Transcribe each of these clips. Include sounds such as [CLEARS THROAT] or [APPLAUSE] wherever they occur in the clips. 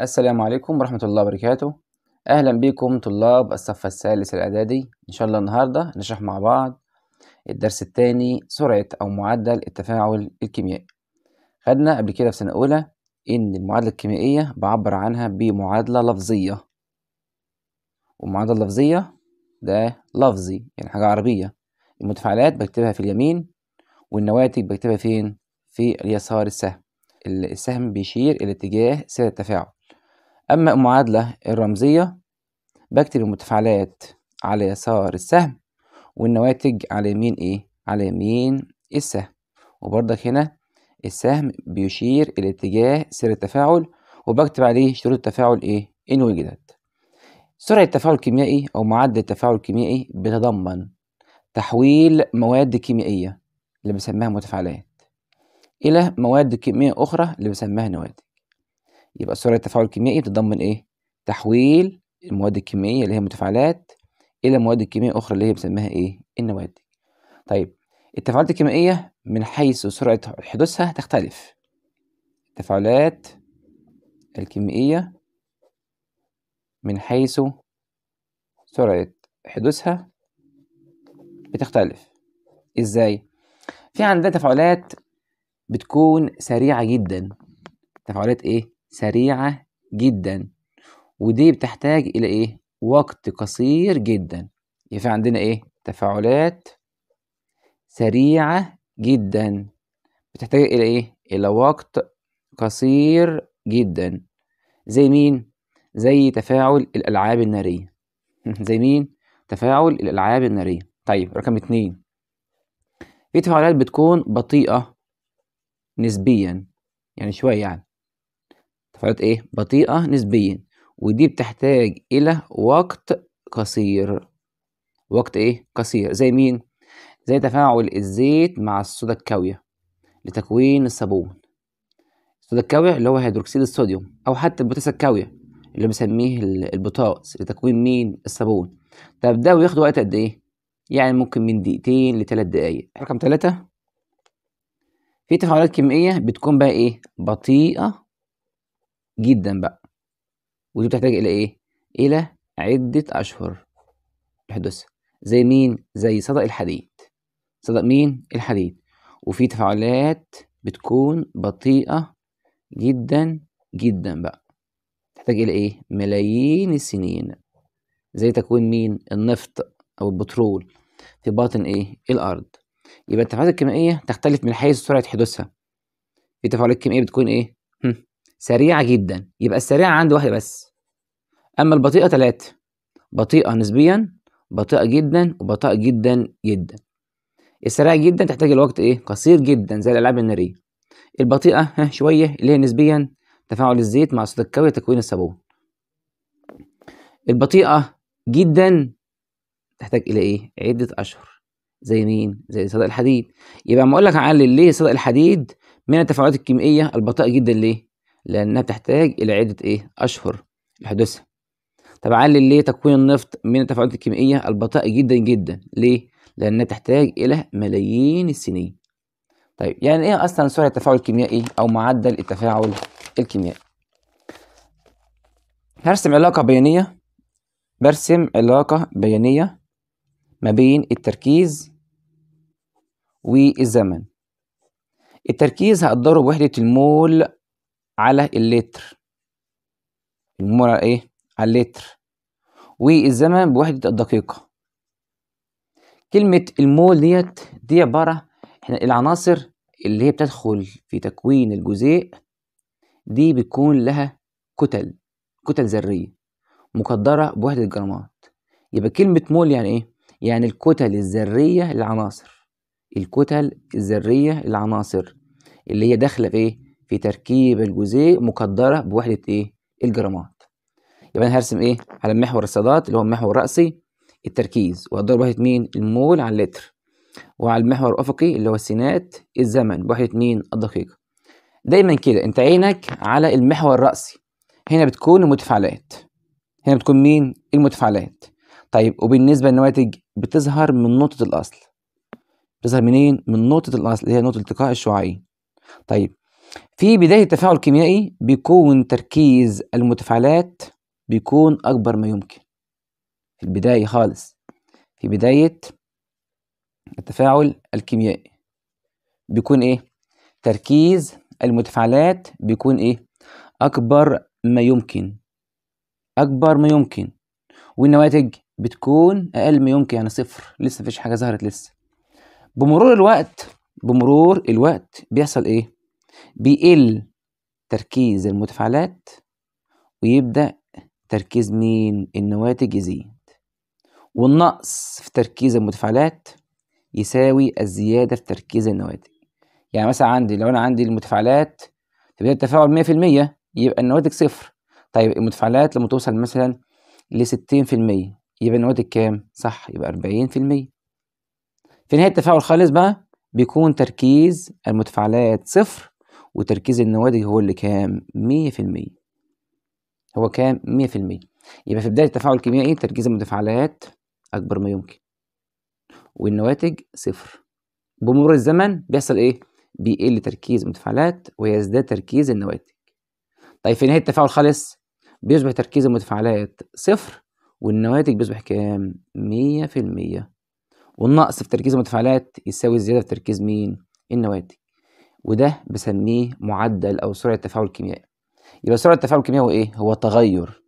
السلام عليكم ورحمة الله وبركاته أهلا بكم طلاب الصف الثالث الإعدادي إن شاء الله النهاردة نشرح مع بعض الدرس الثاني سرعة أو معدل التفاعل الكيميائي خدنا قبل كده في سنة أولى إن المعادلة الكيميائية بعبر عنها بمعادلة لفظية والمعادلة اللفظية ده لفظي يعني حاجة عربية المتفاعلات بكتبها في اليمين والنواتج بكتبها فين؟ في اليسار السهم السهم بيشير الى اتجاه سير التفاعل أما المعادلة الرمزية بكتب المتفاعلات على يسار السهم والنواتج على يمين إيه؟ على يمين السهم وبرضك هنا السهم بيشير إلى اتجاه سير التفاعل وبكتب عليه شروط التفاعل إيه؟ إن وجدت سرعة التفاعل الكيميائي أو معدل التفاعل الكيميائي بتضمن تحويل مواد كيميائية اللي بنسميها متفاعلات إلى مواد كيميائية أخرى اللي بنسميها نواتج يبقى سرعة التفاعل الكيميائي بتتضمن إيه؟ تحويل المواد الكيميائية اللي هي متفاعلات إلى مواد كيميائية أخرى اللي هي بنسميها إيه؟ النوادي. طيب التفاعلات الكيميائية من حيث سرعة حدوثها تختلف. التفاعلات الكيميائية من حيث سرعة حدوثها بتختلف ازاي في عندنا تفاعلات بتكون سريعة جدا تفاعلات ايه سريعة جدا ودي بتحتاج إلى إيه؟ وقت قصير جدا يبقى في عندنا إيه؟ تفاعلات سريعة جدا بتحتاج إلى إيه؟ إلى وقت قصير جدا زي مين؟ زي تفاعل الألعاب النارية [LAUGHS] زي مين؟ تفاعل الألعاب النارية طيب رقم اتنين في تفاعلات بتكون بطيئة نسبيا يعني شوية يعني تفاعلات ايه بطيئة نسبيا ودي بتحتاج الى وقت قصير وقت ايه قصير زي مين زي تفاعل الزيت مع الصودا الكاوية لتكوين الصابون الصودا الكاوية اللي هو هيدروكسيد الصوديوم او حتى البوتاس الكاوية اللي بنسميه البوتاس لتكوين مين الصابون طب ده بياخد وقت قد ايه يعني ممكن من دقيقتين لثلاث دقايق رقم ثلاثة في تفاعلات كيميائية بتكون بقى ايه بطيئة جدا بقى ودي بتحتاج إلى إيه؟ إلى عدة أشهر الحدوثة زي مين؟ زي صدأ الحديد صدأ مين؟ الحديد وفي تفاعلات بتكون بطيئة جدا جدا بقى تحتاج إلى إيه؟ ملايين السنين زي تكوين مين؟ النفط أو البترول في باطن إيه؟ الأرض يبقى التفاعلات الكيميائية تختلف من حيث سرعة حدوثها في تفاعلات كيميائية بتكون إيه؟ سريعة جدا يبقى السريعة عندي واحدة بس أما البطيئة ثلاثه بطيئة نسبيا بطيئة جدا وبطيئة جدا جدا السريعة جدا تحتاج الوقت إيه قصير جدا زي الألعاب النارية البطيئة ها شوية اللي هي نسبيا تفاعل الزيت مع صوت الكاوية تكوين الصابون البطيئة جدا تحتاج إلى إيه عدة أشهر زي مين زي صدق الحديد يبقى ما أقول لك أعلل ليه صدق الحديد من التفاعلات الكيميائية البطيئة جدا ليه لأنها بتحتاج إلى عدة إيه أشهر لحدوثها طب علل ليه تكوين النفط من التفاعلات الكيميائية البطيئة جدا جدا ليه؟ لأنها تحتاج إلى ملايين السنين طيب يعني إيه أصلا سرعة التفاعل الكيميائي أو معدل التفاعل الكيميائي هرسم علاقة بيانية برسم علاقة بيانية ما بين التركيز والزمن التركيز هقدره بوحدة المول على اللتر المولر ايه على اللتر والزمن بوحدة الدقيقة كلمة المول ديت دي عبارة احنا العناصر اللي هي بتدخل في تكوين الجزيء دي بتكون لها كتل كتل ذرية مقدرة بوحدة الجرامات يبقى كلمة مول يعني ايه؟ يعني الكتل الذرية للعناصر الكتل الذرية للعناصر اللي هي داخلة في ايه؟ في تركيب الجزيء مقدرة بوحدة إيه؟ الجرامات يبقى أنا هرسم إيه؟ على المحور الصادات اللي هو المحور الرأسي التركيز وهقدر بوحدة مين؟ المول على اللتر وعلى المحور الأفقي اللي هو السينات الزمن بوحدة مين؟ الدقيقة دايما كده أنت عينك على المحور الرأسي هنا بتكون المتفاعلات هنا بتكون مين؟ المتفاعلات طيب وبالنسبة للنواتج بتظهر من نقطة الأصل بتظهر منين؟ من نقطة الأصل اللي هي نقطة التقاء الشعاعين طيب في بداية التفاعل الكيميائي بيكون تركيز المتفاعلات بيكون أكبر ما يمكن في البداية خالص في بداية التفاعل الكيميائي بيكون إيه؟ تركيز المتفاعلات بيكون إيه؟ أكبر ما يمكن أكبر ما يمكن والنواتج بتكون أقل ما يمكن يعني صفر لسه مفيش حاجة ظهرت لسه بمرور الوقت بمرور الوقت بيحصل إيه؟ بيقل تركيز المتفاعلات ويبدأ تركيز مين النواتج يزيد والنقص في تركيز المتفاعلات يساوي الزيادة في تركيز النواتج يعني مثلا عندي لو أنا عندي المتفاعلات في بداية التفاعل 100% يبقى النواتج صفر طيب المتفاعلات لما توصل مثلا ل 60% يبقى النواتج كام؟ صح يبقى 40% في نهاية التفاعل خالص بقى بيكون تركيز المتفاعلات صفر وتركيز النوادي هو اللي كام مية في المية هو كام مية في المية يبقى في بداية التفاعل الكيميائي تركيز المتفاعلات أكبر ما يمكن والنواتج صفر بمرور الزمن بيحصل إيه؟ بيقل تركيز المتفاعلات ويزداد تركيز النواتج طيب في نهاية التفاعل خالص بيصبح تركيز المتفاعلات صفر والنواتج بيصبح كام؟ مية في المية والنقص في تركيز المتفاعلات يساوي الزيادة في تركيز مين؟ النواتج وده بسميه معدل أو سرعة تفاعل كيميائي يبقى سرعة التفاعل الكيميائي هو إيه؟ هو تغير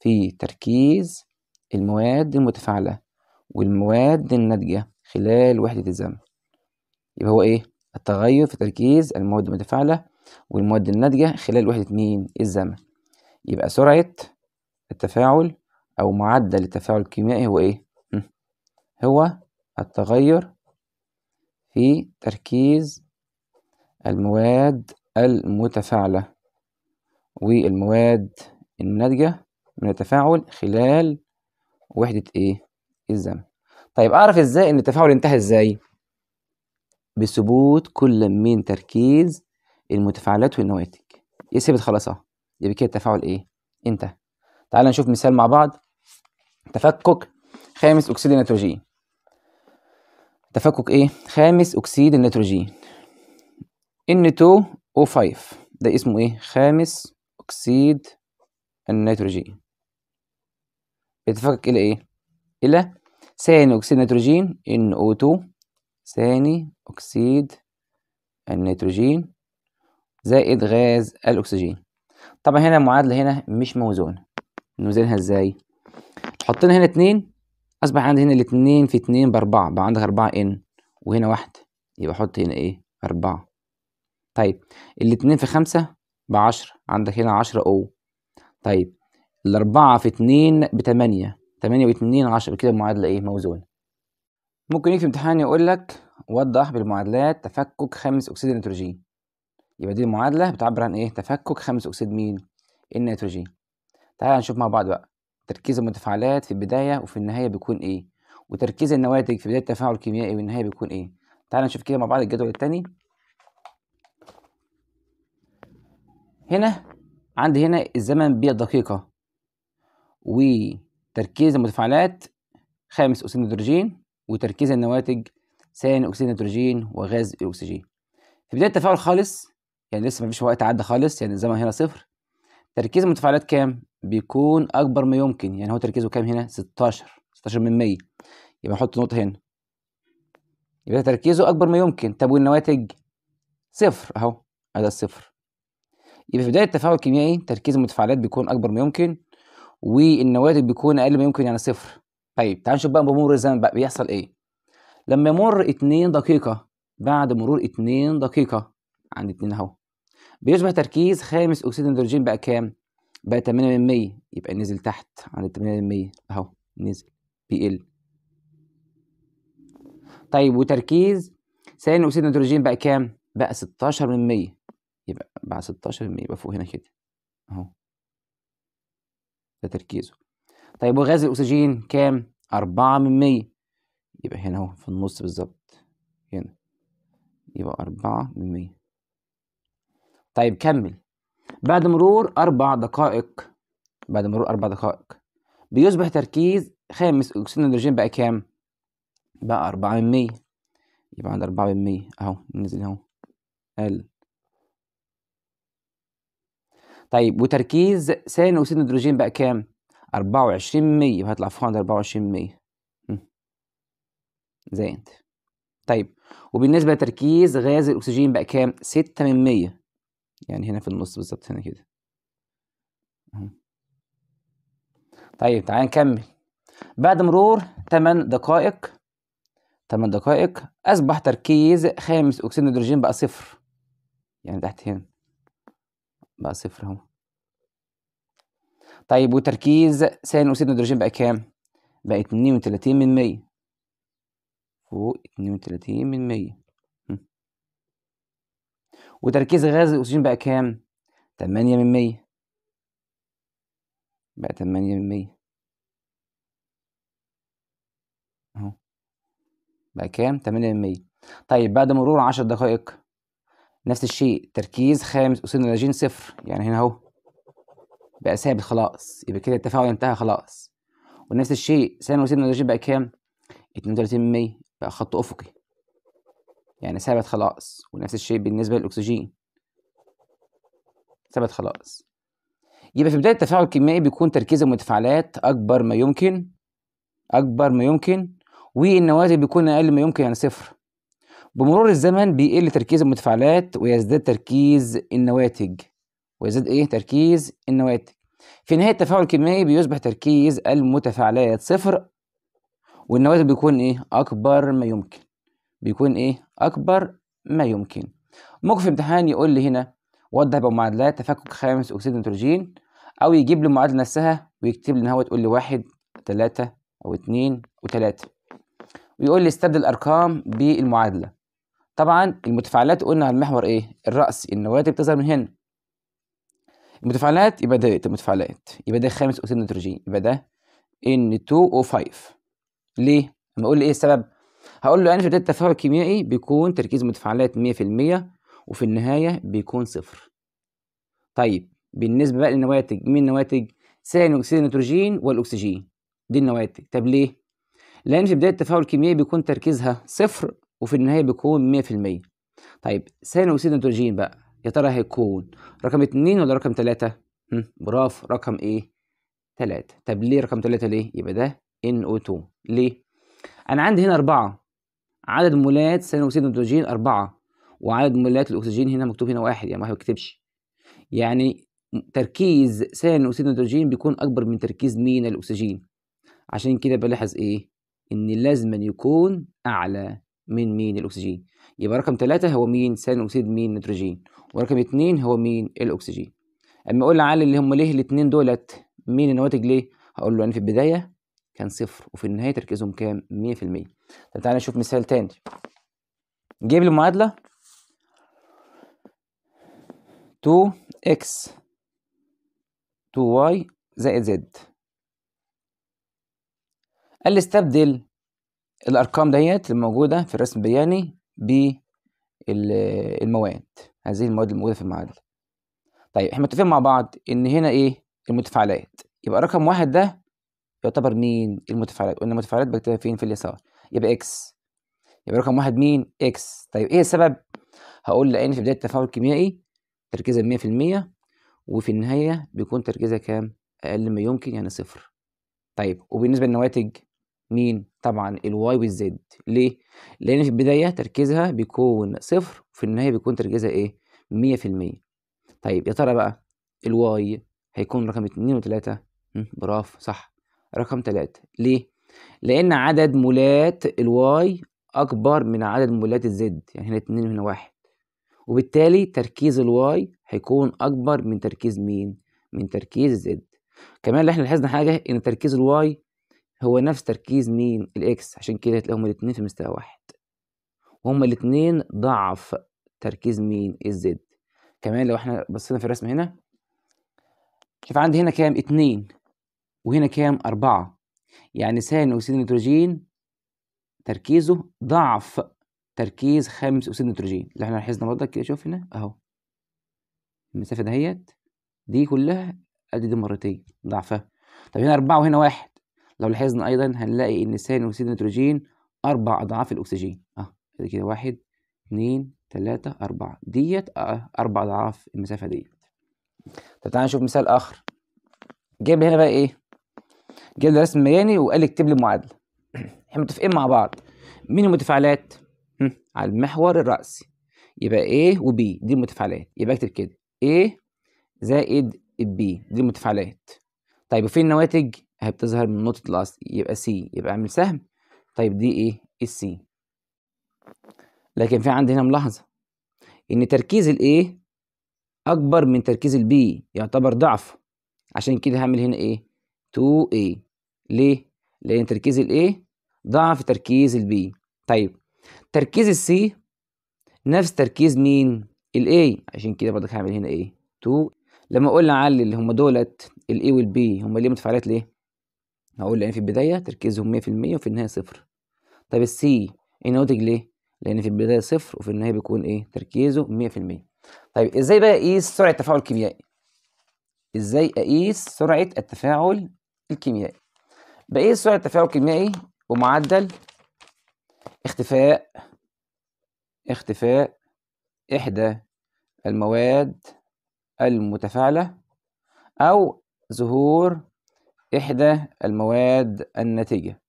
في تركيز المواد المتفاعلة والمواد الناتجة خلال وحدة الزمن يبقى هو إيه؟ التغير في تركيز المواد المتفاعلة والمواد الناتجة خلال وحدة مين؟ الزمن يبقى سرعة التفاعل أو معدل التفاعل الكيميائي هو إيه؟ هو التغير في تركيز المواد المتفاعلة والمواد الناتجة من التفاعل خلال وحدة إيه؟ الزمن. طيب أعرف إزاي إن التفاعل انتهى إزاي؟ بثبوت كل من تركيز المتفاعلات والنواتج. إيه ثبت خلاص أهو. يبقى كده التفاعل إيه؟ انتهى. تعال نشوف مثال مع بعض. تفكك خامس أكسيد النيتروجين. تفكك إيه؟ خامس أكسيد النيتروجين. N2O5 ده اسمه ايه خامس اكسيد النيتروجين بيتفكك الى ايه الى ثاني اكسيد النيتروجين NO2 ثاني اكسيد النيتروجين زائد غاز الاكسجين طبعا هنا المعادله هنا مش موزونه نوزنها ازاي حطينا هنا اتنين اصبح عندي هنا الاتنين في اتنين باربعة بقى عندك اربعة ان وهنا واحدة يبقى احط هنا ايه اربعة طيب الاتنين في خمسة بعشرة عندك هنا عشرة أو طيب الأربعة في اتنين بتمانية تمانية واتنين عشرة كده المعادلة إيه موزونة ممكن يجي في امتحان يقول لك وضح بالمعادلات تفكك خمس أكسيد النيتروجين يبقى دي المعادلة بتعبر عن إيه تفكك خمس أكسيد مين النيتروجين تعال نشوف مع بعض بقى تركيز المتفاعلات في البداية وفي النهاية بيكون إيه وتركيز النواتج في بداية التفاعل الكيميائي والنهاية بيكون إيه تعال نشوف كده مع بعض الجدول التاني هنا عندي هنا الزمن بالدقيقة وتركيز المتفاعلات خامس أكسيد نيتروجين وتركيز النواتج ثاني أكسيد نيتروجين وغاز الأكسجين في بداية التفاعل خالص يعني لسه مفيش وقت عدى خالص يعني الزمن هنا صفر تركيز المتفاعلات كام؟ بيكون أكبر ما يمكن يعني هو تركيزه كام هنا؟ 16 16 من 100 يبقى نحط نقطة هنا يبقى تركيزه أكبر ما يمكن طب والنواتج صفر أهو هذا الصفر يبقى في بداية التفاعل الكيميائي تركيز المتفاعلات بيكون أكبر ما يمكن والنواتج بيكون أقل ما يمكن يعني صفر طيب تعال نشوف بقى بمرور الزمن بقى بيحصل إيه لما يمر 2 دقيقة بعد مرور 2 دقيقة عند 2 أهو بيصبح تركيز خامس أكسيد الهيدروجين بقى كام؟ بقى 8% يبقى نزل تحت عند 8% أهو نزل بيقل طيب وتركيز ثاني أكسيد الهيدروجين بقى كام؟ بقى 16% يبقى بعد 16 يبقى فوق هنا كده اهو ده تركيزه طيب وغاز الاكسجين كام؟ 4 من 100 يبقى هنا اهو في النص بالظبط هنا يبقى 4 من 100 طيب كمل بعد مرور أربع دقائق بعد مرور أربع دقائق بيصبح تركيز خامس اكسيد الهيدروجين بقى كام؟ بقى 4 من 100 يبقى عند 4 من 100 أهو نزل أهو قال طيب وتركيز ثاني اكسيد الهيدروجين بقى كام 24% يبقى هيطلع فوق 24% زائد طيب وبالنسبه لتركيز غاز الاكسجين بقى كام 6 من 100 يعني هنا في النص بالظبط هنا كده طيب تعال نكمل بعد مرور 8 دقائق 8 دقائق اصبح تركيز خامس اكسيد الهيدروجين بقى صفر يعني تحت هنا بقى صفر اهو طيب وتركيز ثاني اكسيد النيتروجين بقى كام بقى 32 من 100 فوق 32 من 100 وتركيز غاز الاكسجين بقى كام 8 من 100 بقى 8 من 100 اهو بقى كام 8 من 100 طيب بعد مرور 10 دقائق نفس الشيء تركيز خامس أوسين اللاجين صفر يعني هنا أهو بقى ثابت خلاص يبقى كده التفاعل انتهى خلاص ونفس الشيء ثاني وسين اللاجين بقى كام؟ 32% بقى خط أفقي يعني ثابت خلاص ونفس الشيء بالنسبة للأكسجين ثابت خلاص يبقى في بداية التفاعل الكيميائي بيكون تركيز المتفاعلات أكبر ما يمكن أكبر ما يمكن والنواتج بيكون أقل ما يمكن يعني صفر بمرور الزمن بيقل تركيز المتفاعلات ويزداد تركيز النواتج ويزداد ايه تركيز النواتج في نهاية التفاعل الكيميائي بيصبح تركيز المتفاعلات صفر والنواتج بيكون ايه اكبر ما يمكن بيكون ايه اكبر ما يمكن ممكن في امتحان يقول لي هنا وضح بمعادلات تفكك خامس اكسيد النيتروجين او يجيب لي المعادله نفسها ويكتب لي ان هو تقول لي واحد تلاتة او اتنين وتلاتة ويقول لي استبدل الارقام بالمعادله طبعا المتفاعلات قلنا على المحور ايه الراس النواتج بتظهر من هنا المتفاعلات يبقى ده المتفاعلات يبقى ده خامس اكسيد النيتروجين يبقى ده N2O5 ليه اما اقول لي ايه السبب هقول له يعني ان شدة التفاعل الكيميائي بيكون تركيز المتفاعلات 100% وفي النهايه بيكون صفر طيب بالنسبه بقى للنواتج مين النواتج ثاني اكسيد النيتروجين والاكسجين دي النواتج طب ليه لان في بدايه التفاعل الكيميائي بيكون تركيزها صفر وفي النهاية بيكون 100% طيب ثاني أكسيد النيتروجين بقى يا ترى هيكون رقم اتنين ولا رقم تلاتة؟ برافو رقم ايه؟ تلاتة طب ليه رقم تلاتة ليه؟ يبقى ده NO2 ليه؟ أنا عندي هنا أربعة عدد مولات ثاني أكسيد النيتروجين أربعة وعدد مولات الأكسجين هنا مكتوب هنا واحد يعني ما بيكتبش يعني تركيز ثاني أكسيد النيتروجين بيكون أكبر من تركيز مين الأكسجين عشان كده بلاحظ إيه؟ إن لازما يكون أعلى من مين الأكسجين يبقى رقم ثلاثة هو مين ثاني أكسيد مين نيتروجين ورقم اثنين هو مين الأكسجين أما أقول لعلي اللي هم ليه الاثنين دولت مين النواتج ليه هقول له أنا يعني في البداية كان صفر وفي النهاية تركيزهم كام 100% طب تعالى نشوف مثال ثاني جيب لي معادلة 2x 2y زائد z قال لي استبدل الأرقام دهيت الموجودة في الرسم البياني ب المواد هذه المواد الموجودة في المعادلة طيب احنا متفقين مع بعض إن هنا إيه المتفاعلات يبقى رقم واحد ده يعتبر مين المتفاعلات قلنا المتفاعلات بكتبها فين في اليسار يبقى اكس يبقى رقم واحد مين اكس طيب ايه السبب هقول لان في بدايه التفاعل الكيميائي تركيزها 100% وفي النهايه بيكون تركيزها كام اقل ما يمكن يعني صفر طيب وبالنسبه للنواتج مين طبعا الواي والزد ليه لان في البدايه تركيزها بيكون صفر وفي النهايه بيكون تركيزها ايه 100% طيب يا ترى بقى الواي هيكون رقم اتنين وتلاتة براف برافو صح رقم تلاتة ليه لان عدد مولات الواي اكبر من عدد مولات الزد يعني هنا اتنين وهنا واحد وبالتالي تركيز الواي هيكون اكبر من تركيز مين من تركيز الزد كمان اللي احنا لاحظنا حاجه ان تركيز الواي هو نفس تركيز مين الاكس عشان كده هتلاقيهم الاثنين في مستوى واحد وهما الاثنين ضعف تركيز مين الزد كمان لو احنا بصينا في الرسم هنا شوف عندي هنا كام اتنين وهنا كام أربعة يعني ثاني أكسيد النيتروجين تركيزه ضعف تركيز خامس أكسيد النيتروجين اللي احنا لاحظنا برضك كده شوف هنا أهو المسافة دهيت دي كلها أدي دي مرتين ضعفها طب هنا أربعة وهنا واحد لو لاحظنا أيضا هنلاقي إن ثاني أكسيد النيتروجين أربع أضعاف الأكسجين أه كده كده واحد اثنين ثلاثة أربعة ديت آه، أربع أضعاف المسافة ديت طب تعالى نشوف مثال آخر جايب هنا بقى إيه جايب رسم مياني وقال لي اكتب لي معادلة [CLEARS THROAT] احنا متفقين مع بعض مين المتفاعلات؟ على المحور الرأسي يبقى إيه وبي دي المتفاعلات يبقى اكتب كده إيه زائد بي دي المتفاعلات طيب وفين النواتج اهي بتظهر من نقطه الاصل يبقى سي يبقى اعمل سهم طيب دي ايه السي لكن في عندي هنا ملاحظه ان تركيز الايه اكبر من تركيز البي يعتبر ضعف عشان كده هعمل هنا ايه 2a ليه لان تركيز الايه ضعف تركيز البي طيب تركيز السي نفس تركيز مين الاي عشان كده برضك هعمل هنا ايه 2 لما اقول اعلي اللي هم دولت الاي والبي هما ليه متفاعلات ليه هقول لان في البدايه تركيزهم 100% وفي النهايه صفر طب السي ناتج ليه لان في البدايه صفر وفي النهايه بيكون ايه تركيزه 100% طيب ازاي بقى اقيس سرعه التفاعل الكيميائي ازاي اقيس سرعه التفاعل الكيميائي بقيس سرعه التفاعل الكيميائي ومعدل اختفاء اختفاء احدى المواد المتفاعله او ظهور إحدى المواد الناتجة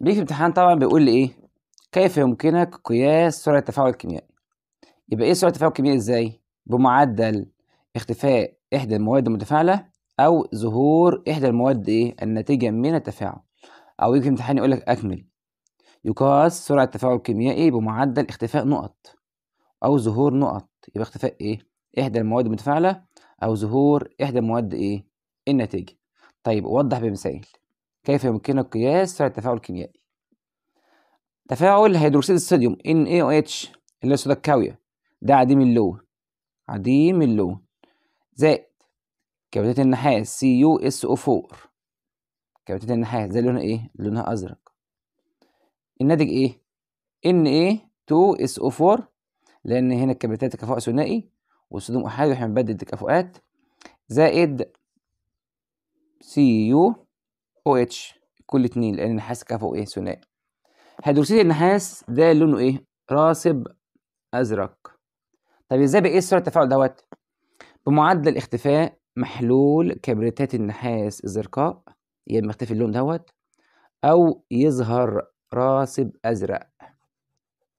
بيجي في امتحان طبعا بيقول لي إيه كيف يمكنك قياس سرعة التفاعل الكيميائي يبقى إيه سرعة التفاعل الكيميائي إزاي بمعدل اختفاء إحدى المواد المتفاعلة أو ظهور إحدى المواد إيه الناتجة من التفاعل أو يجي امتحان يقول لك أكمل يقاس سرعة التفاعل الكيميائي بمعدل اختفاء نقط أو ظهور نقط يبقى اختفاء إيه إحدى المواد المتفاعلة أو ظهور إحدى مواد إيه؟ النتيجة طيب وضح بمثال كيف يمكنك قياس سرعة التفاعل الكيميائي تفاعل هيدروكسيد الصوديوم NaOH اللي هو صودا الكاوية ده عديم اللون عديم اللون زائد كبريتات النحاس CuSO4 كبريتات النحاس ده لونها ايه؟ لونها أزرق الناتج ايه؟ Na2SO4 لأن هنا الكبريتات تكافؤ ثنائي والصوديوم احادي واحنا بنبدل التكافؤات زائد سي يو او اتش كل اتنين لأن النحاس تكافؤ إيه ثنائي هيدروكسيد النحاس ده لونه إيه؟ راسب أزرق طب إزاي بقيس إيه سرعة التفاعل دوت؟ بمعدل اختفاء محلول كبريتات النحاس الزرقاء يا اما مختفي اللون دوت أو يظهر راسب أزرق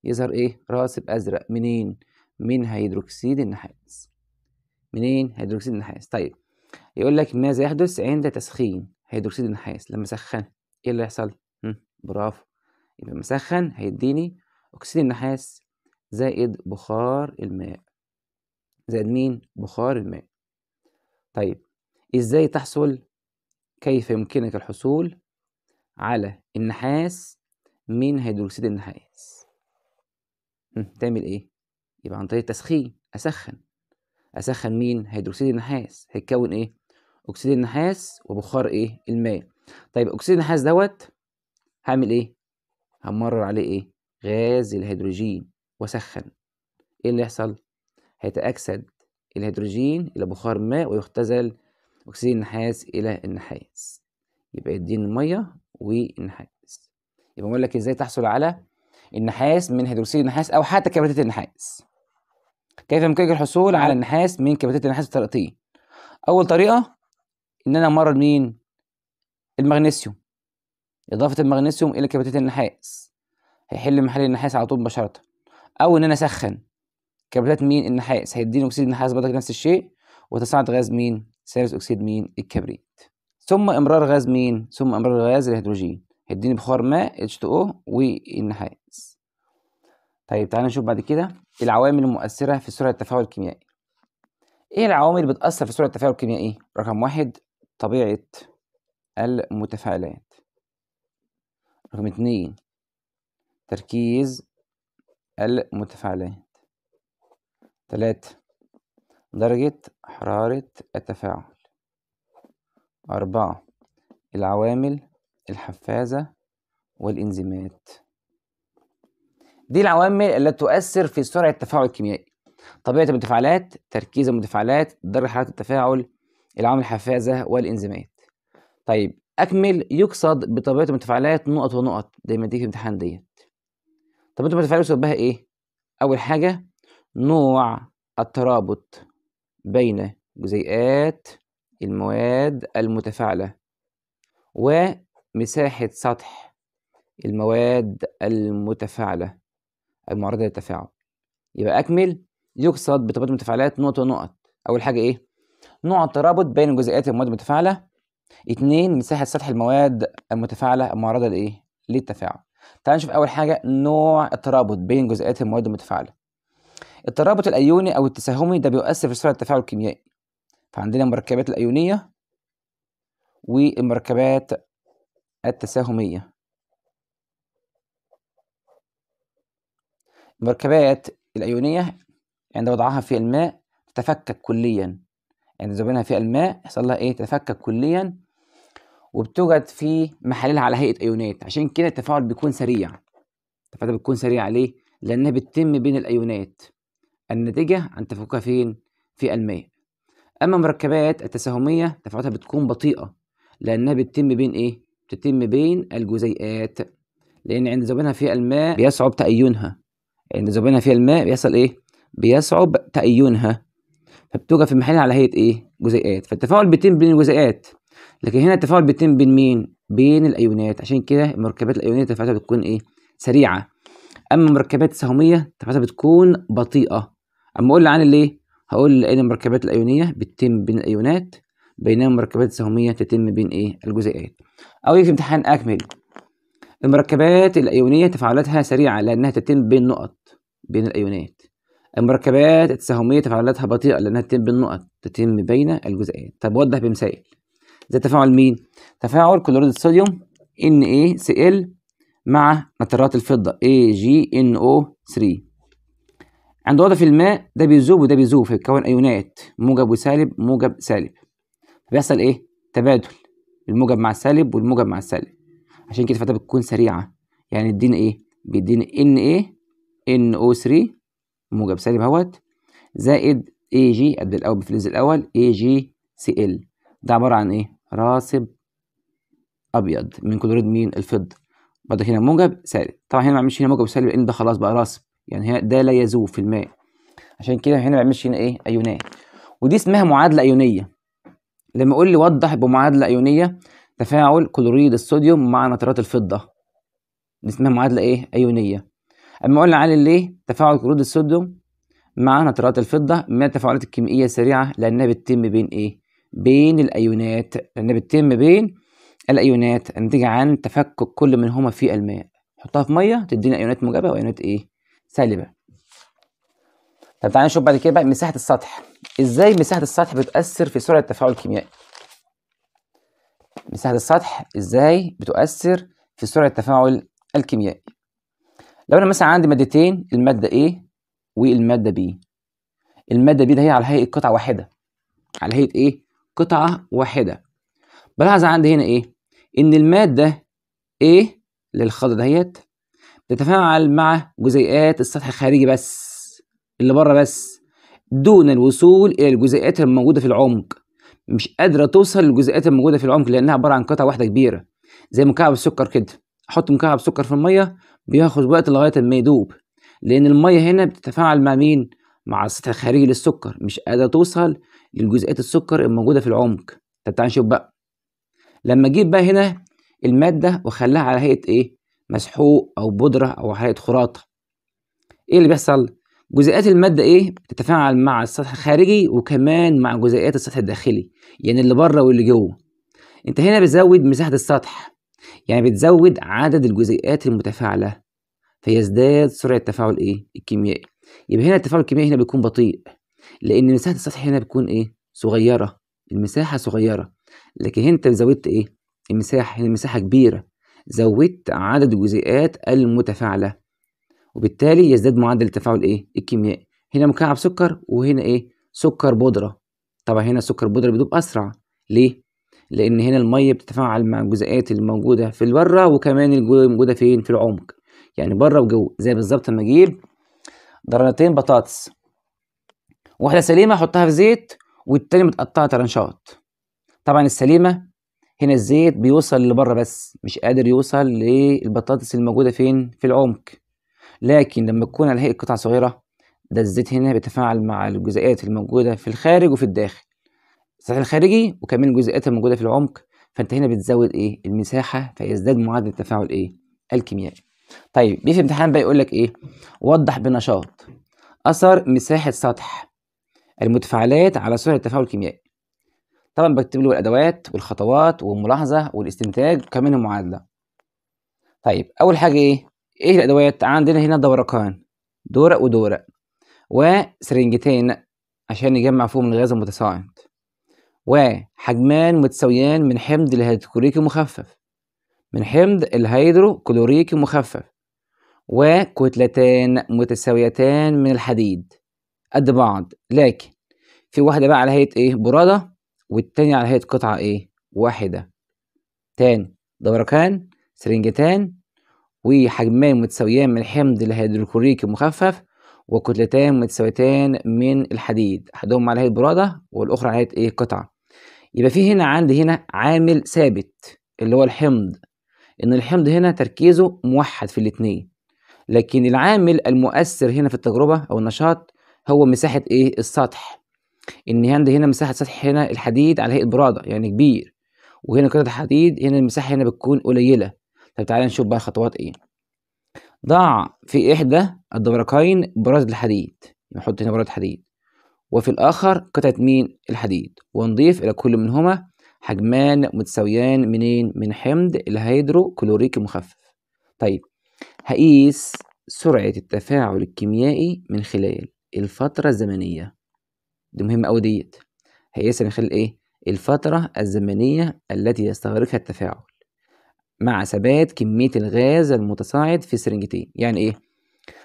يظهر ايه راسب ازرق منين من هيدروكسيد النحاس منين هيدروكسيد النحاس طيب يقول لك ماذا يحدث عند تسخين هيدروكسيد النحاس لما سخن ايه اللي يحصل برافو يبقى لما اسخن هيديني اكسيد النحاس زائد بخار الماء زائد مين بخار الماء طيب ازاي تحصل كيف يمكنك الحصول على النحاس من هيدروكسيد النحاس تعمل ايه يبقى عن طريق التسخين أسخن أسخن مين؟ هيدروكسيد النحاس هيتكون إيه؟ أكسيد النحاس وبخار إيه؟ الماء طيب أكسيد النحاس دوت هعمل إيه؟ همرر عليه إيه؟ غاز الهيدروجين وأسخن إيه اللي يحصل؟ هيتأكسد الهيدروجين إلى بخار ماء ويختزل أكسيد النحاس إلى النحاس يبقى يديني المية والنحاس يبقى بقول لك إزاي تحصل على النحاس من هيدروكسيد النحاس أو حتى كبريتات النحاس كيف يمكنك الحصول على نعم. النحاس من كباتات النحاس بطريقتين اول طريقه ان انا امرن مين المغنيسيوم اضافه المغنيسيوم الى كباتات النحاس هيحل محل النحاس على طول مباشره او ان انا اسخن كباتات مين النحاس هيديني اكسيد النحاس برضك نفس الشيء وتصاعد غاز مين ثالث اكسيد مين الكبريت ثم امرار غاز مين ثم امرار غاز الهيدروجين هيديني بخار ماء H2O والنحاس طيب تعالى نشوف بعد كده العوامل المؤثرة في سرعة التفاعل الكيميائي ايه العوامل اللي بتأثر في سرعة التفاعل الكيميائي؟ رقم واحد طبيعة المتفاعلات رقم اتنين تركيز المتفاعلات تلاتة درجة حرارة التفاعل أربعة العوامل الحفازة والإنزيمات دي العوامل التي تؤثر في سرعة التفاعل الكيميائي طبيعة المتفاعلات تركيز المتفاعلات درجة حرارة التفاعل العوامل الحفازة والإنزيمات طيب أكمل يقصد بطبيعة المتفاعلات نقط ونقط زي ما دي في الامتحان ديت طبيعة المتفاعلات يقصد بها إيه؟ أول حاجة نوع الترابط بين جزيئات المواد المتفاعلة ومساحة سطح المواد المتفاعلة المعرضة للتفاعل يبقى أكمل يقصد بتبادل المتفاعلات نقط ونقط أول حاجة إيه؟ نوع الترابط بين جزيئات المواد المتفاعلة اتنين مساحة سطح المواد المتفاعلة المعرضة لإيه؟ للتفاعل تعال نشوف أول حاجة نوع الترابط بين جزيئات المواد المتفاعلة الترابط الأيوني أو التساهمي ده بيؤثر في سرعة التفاعل الكيميائي فعندنا المركبات الأيونية والمركبات التساهمية المركبات الأيونية عند وضعها في الماء تتفكك كليا عند ذوبانها في الماء يحصل لها إيه تتفكك كليا وبتوجد في محللها على هيئة أيونات عشان كده التفاعل بيكون سريع التفاعل بيكون سريع ليه؟ لأنها بتتم بين الأيونات الناتجة عن تفككها فين؟ في الماء أما مركبات التساهمية تفاعلاتها بتكون بطيئة لأنها بتتم بين إيه؟ بتتم بين الجزيئات لأن عند ذوبانها في الماء بيصعب تأينها ان ذوبنا فيها الماء بيحصل ايه بيصعب تأيونها فبتوجد في محلها على هيئة ايه جزيئات فالتفاعل بيتم بين الجزيئات لكن هنا التفاعل بيتم بين مين بين الايونات عشان كده المركبات الايونيه تفاعلاتها بتكون ايه سريعه اما المركبات السهميه تفاعلاتها بتكون بطيئه اما اقول عن الايه هقول ان المركبات الايونيه بتتم بين الايونات بينما المركبات السهميه تتم بين ايه الجزيئات او يكتب امتحان اكمل المركبات الايونيه تفاعلاتها سريعه لانها تتم بين نقط بين الأيونات المركبات التساهمية تفاعلاتها بطيئة لأنها تتم بالنقط تتم بين الجزيئات طب وضح بمثال زي تفاعل مين؟ تفاعل كلوريد الصوديوم NaCl مع نترات الفضة AgNO3 عند وضع في الماء ده بيذوب وده بيذوب فيتكون أيونات موجب وسالب موجب سالب بيحصل إيه؟ تبادل الموجب مع السالب والموجب مع السالب عشان كده الفتاة بتكون سريعة يعني الدين إيه؟ بيدينا Na NO3 موجب سالب اهوت زائد AG قد الأول بالفلز الأول AgCl ده عبارة عن إيه؟ راسب أبيض من كلوريد مين؟ الفضة برضه هنا موجب سالب طبعا هنا ما بعملش هنا موجب وسالب لأن ده خلاص بقى راسب يعني هنا ده لا يذوب في الماء عشان كده هنا ما بعملش هنا إيه؟ أيونات ودي اسمها معادلة أيونية لما أقول لي وضح بمعادلة أيونية تفاعل كلوريد الصوديوم مع نترات الفضة دي اسمها معادلة إيه؟ أيونية اما قلنا عن ليه تفاعل كرود الصوديوم مع نترات الفضه من التفاعلات الكيميائيه السريعه لانها بتتم بين ايه بين الايونات لانها بتتم بين الايونات الناتجه عن تفكك كل منهما في الماء حطها في ميه تدينا ايونات موجبه وايونات ايه سالبه طب تعالى نشوف بعد كده بقى مساحه السطح ازاي مساحه السطح بتاثر في سرعه التفاعل الكيميائي مساحه السطح ازاي بتؤثر في سرعه التفاعل الكيميائي لو انا مثلا عندي مادتين الماده A والماده B الماده B ده هي على هيئه قطعه واحده على هيئه ايه قطعه واحده بلاحظ عندي هنا ايه ان الماده A للخضر دهيت بتتفاعل مع جزيئات السطح الخارجي بس اللي بره بس دون الوصول الى الجزيئات الموجوده في العمق مش قادره توصل للجزيئات الموجوده في العمق لانها عباره عن قطعه واحده كبيره زي مكعب السكر كده احط مكعب سكر في الميه بياخد وقت لغاية ما يدوب لأن المية هنا بتتفاعل مع مين؟ مع السطح الخارجي للسكر مش قادرة توصل لجزيئات السكر الموجودة في العمق طب تعالى نشوف بقى لما أجيب بقى هنا المادة وأخليها على هيئة إيه؟ مسحوق أو بودرة أو على هيئة خراطة إيه اللي بيحصل؟ جزيئات المادة إيه؟ بتتفاعل مع السطح الخارجي وكمان مع جزيئات السطح الداخلي يعني اللي بره واللي جوه انت هنا بتزود مساحة السطح يعني بتزود عدد الجزيئات المتفاعلة فيزداد سرعة التفاعل إيه؟ الكيميائي يبقى هنا التفاعل الكيميائي هنا بيكون بطيء لأن مساحة السطح هنا بتكون إيه؟ صغيرة المساحة صغيرة لكن هنا أنت زودت إيه؟ المساحة هنا المساحة كبيرة زودت عدد الجزيئات المتفاعلة وبالتالي يزداد معدل التفاعل إيه؟ الكيميائي هنا مكعب سكر وهنا إيه؟ سكر بودرة طبعا هنا سكر البودرة بيدوب أسرع ليه؟ لان هنا الميه بتتفاعل مع الجزيئات الموجوده في البره وكمان الموجوده فين في العمق يعني بره وجوه زي بالظبط لما اجيب درنتين بطاطس واحده سليمه احطها في زيت والتانية متقطعه ترنشات طبعا السليمه هنا الزيت بيوصل لبره بس مش قادر يوصل للبطاطس الموجوده فين في العمق لكن لما تكون على هيئه قطع صغيره ده الزيت هنا بيتفاعل مع الجزيئات الموجوده في الخارج وفي الداخل السطح الخارجي وكمان الجزيئات الموجودة في العمق فأنت هنا بتزود إيه المساحة فيزداد معدل التفاعل إيه الكيميائي طيب بيه في امتحان بقى يقول لك إيه وضح بنشاط أثر مساحة سطح المتفاعلات على سرعة التفاعل الكيميائي طبعا بكتب له الأدوات والخطوات والملاحظة والاستنتاج وكمان المعادلة طيب أول حاجة إيه إيه الأدوات عندنا هنا دورقان دورق ودورق وسرنجتين عشان نجمع فيهم الغاز المتصاعد وحجمان متساويان من حمض الهيدروكلوريكي مخفف من حمض الهيدروكلوريكي مخفف وكتلتان متساويتان من الحديد قد بعض لكن في واحدة بقى على هيئة ايه برادة والتانية على هيئة قطعة ايه واحدة تاني دوركان سرنجتان وحجمان متساويان من حمض الهيدروكلوريكي مخفف وكتلتان متساويتان من الحديد احدهم على هيئة برادة والاخرى على هيئة ايه قطعة يبقى في هنا عندي هنا عامل ثابت اللي هو الحمض ان الحمض هنا تركيزه موحد في الاتنين لكن العامل المؤثر هنا في التجربة او النشاط هو مساحة ايه السطح ان عندي هنا مساحة سطح هنا الحديد على هيئة برادة يعني كبير وهنا قطعة الحديد هنا المساحة هنا بتكون قليلة طب تعالى نشوف بقى خطوات ايه ضع في احدى الدورقين براد الحديد نحط هنا براد حديد وفي الآخر قطعة مين الحديد ونضيف إلى كل منهما حجمان متساويان منين من حمض الهيدروكلوريك المخفف طيب هقيس سرعة التفاعل الكيميائي من خلال الفترة الزمنية دي مهمة أوي ديت هيقيسها من خلال إيه الفترة الزمنية التي يستغرقها التفاعل مع ثبات كمية الغاز المتصاعد في السرنجتين يعني إيه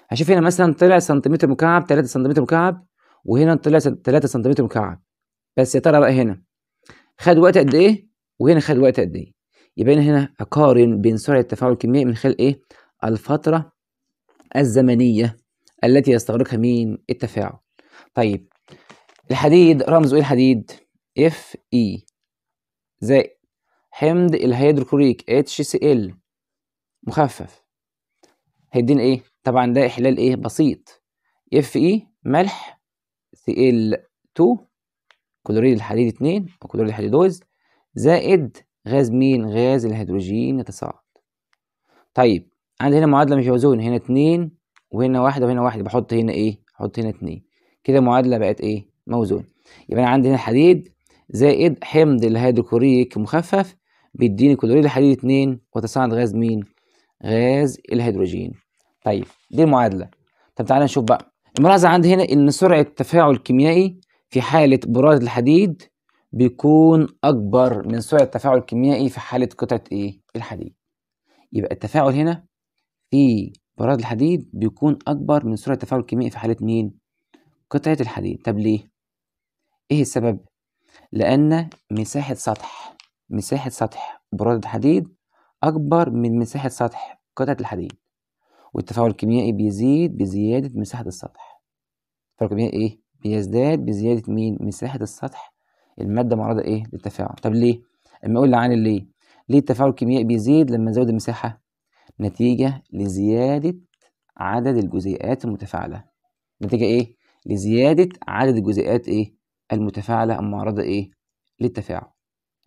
هشوف هنا مثلا طلع سنتيمتر مكعب 3 سنتيمتر مكعب وهنا طلع 3 سنتيمتر مكعب بس يا ترى بقى هنا خد وقت قد ايه وهنا خد وقت قد ايه يبقى هنا هنا اقارن بين سرعه تفاعل الكميه من خلال ايه الفتره الزمنيه التي يستغرقها مين التفاعل طيب الحديد رمزه ايه الحديد اف اي زائد حمض الهيدروكلوريك اتش سي ال مخفف هيدينا ايه طبعا ده احلال ايه بسيط اف اي ملح ال 2 كلوريد الحديد 2 أو كلوريد الحديدوز زائد غاز مين؟ غاز الهيدروجين يتصاعد. طيب عندي هنا معادلة مش اوزون هنا 2 وهنا واحدة وهنا واحدة بحط هنا ايه؟ بحط هنا 2 كده معادلة بقت ايه؟ موزون يبقى أنا عندي هنا حديد زائد حمض الهيدروكوريك مخفف بيديني كلوريد الحديد 2 وتصاعد غاز مين؟ غاز الهيدروجين. طيب دي المعادلة طب تعالى نشوف بقى الملاحظة عندي هنا إن سرعة التفاعل الكيميائي في حالة برادة الحديد بيكون أكبر من سرعة التفاعل الكيميائي في حالة قطعة إيه؟ الحديد. يبقى التفاعل هنا في براد الحديد بيكون أكبر من سرعة التفاعل الكيميائي في حالة مين؟ قطعة الحديد. طب ليه؟ إيه السبب؟ لأن مساحة سطح مساحة سطح براد الحديد أكبر من مساحة سطح قطعة الحديد. والتفاعل الكيميائي بيزيد بزيادة مساحة السطح التفاعل الكيميائي إيه؟ بيزداد بزيادة مين؟ مساحة السطح المادة معرضة إيه؟ للتفاعل طب ليه؟ أما أقول عن ليه؟ ليه التفاعل الكيميائي بيزيد لما نزود المساحة؟ نتيجة لزيادة عدد الجزيئات المتفاعلة نتيجة إيه؟ لزيادة عدد الجزيئات إيه؟ المتفاعلة المعرضة إيه؟ للتفاعل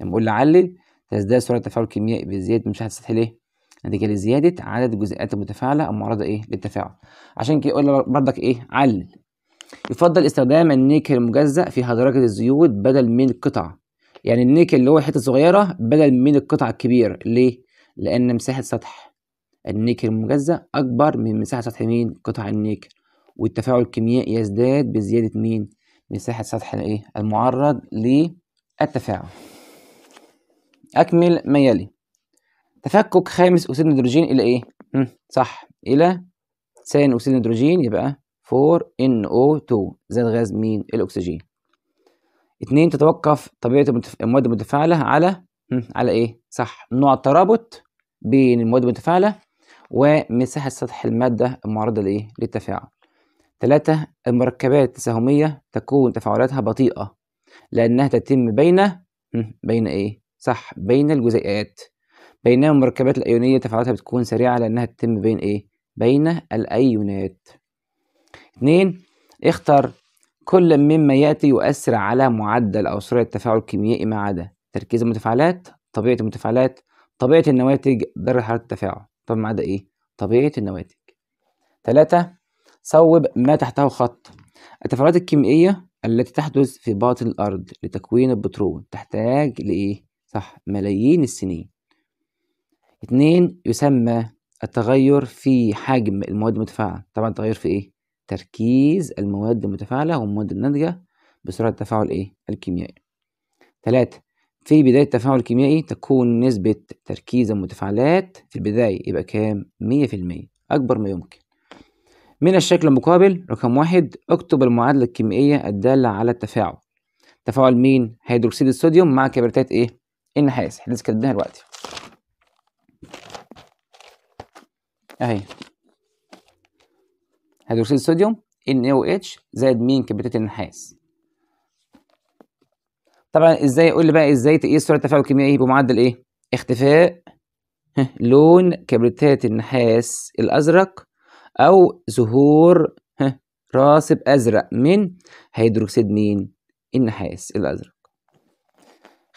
لما اقول لعلل علل تزداد سرعة التفاعل الكيميائي بزيادة مساحة السطح ليه؟ نتيجة لزيادة عدد الجزيئات المتفاعلة المعرضة إيه للتفاعل عشان كده يقول برضك إيه علل يفضل استخدام النيكل المجزأ في هيدرجة الزيوت بدل من القطع يعني النيكل اللي هو حتة صغيرة بدل من القطع الكبير ليه؟ لأن مساحة سطح النيكل المجزأ أكبر من مساحة سطح مين؟ قطع النيكل والتفاعل الكيميائي يزداد بزيادة مين؟ مساحة سطح الإيه؟ المعرض للتفاعل أكمل ما يلي تفكك خامس أكسيد الهيدروجين إلى إيه؟ صح إلى ثاني أكسيد الهيدروجين يبقى 4NO2 زائد غاز مين؟ الأكسجين. اتنين تتوقف طبيعة المواد المتفاعلة على على إيه؟ صح نوع الترابط بين المواد المتفاعلة ومساحة سطح المادة المعرضة لإيه؟ للتفاعل. تلاتة المركبات التساهمية تكون تفاعلاتها بطيئة لأنها تتم بين بين إيه؟ صح بين الجزيئات بينما المركبات الأيونية تفاعلاتها بتكون سريعة لأنها تتم بين إيه؟ بين الأيونات. اتنين اختر كل مما يأتي يؤثر على معدل أو سرعة التفاعل الكيميائي ما عدا تركيز المتفاعلات، طبيعة المتفاعلات، طبيعة النواتج، درجة حرارة التفاعل، طب ما عدا إيه؟ طبيعة النواتج. تلاتة صوب ما تحته خط التفاعلات الكيميائية التي تحدث في باطن الأرض لتكوين البترول تحتاج لإيه؟ صح ملايين السنين اتنين يسمى التغير في حجم المواد المتفاعلة طبعا التغير في ايه؟ تركيز المواد المتفاعلة والمواد الناتجة بسرعة التفاعل ايه؟ الكيميائي تلاتة في بداية التفاعل الكيميائي تكون نسبة تركيز المتفاعلات في البداية يبقى كام؟ مية في المية أكبر ما يمكن من الشكل المقابل رقم واحد اكتب المعادلة الكيميائية الدالة على التفاعل تفاعل مين؟ هيدروكسيد الصوديوم مع كبريتات ايه؟ النحاس احنا لسه كاتبينها دلوقتي اهي هيدروكسيد الصوديوم NaOH زائد مين كبريتات النحاس طبعا ازاي قول لي بقى ازاي تقيس سرعه التفاعل الكيميائي بمعدل ايه اختفاء [LAUGHS] لون كبريتات النحاس الازرق او ظهور [LAUGHS] راسب ازرق من هيدروكسيد مين النحاس الازرق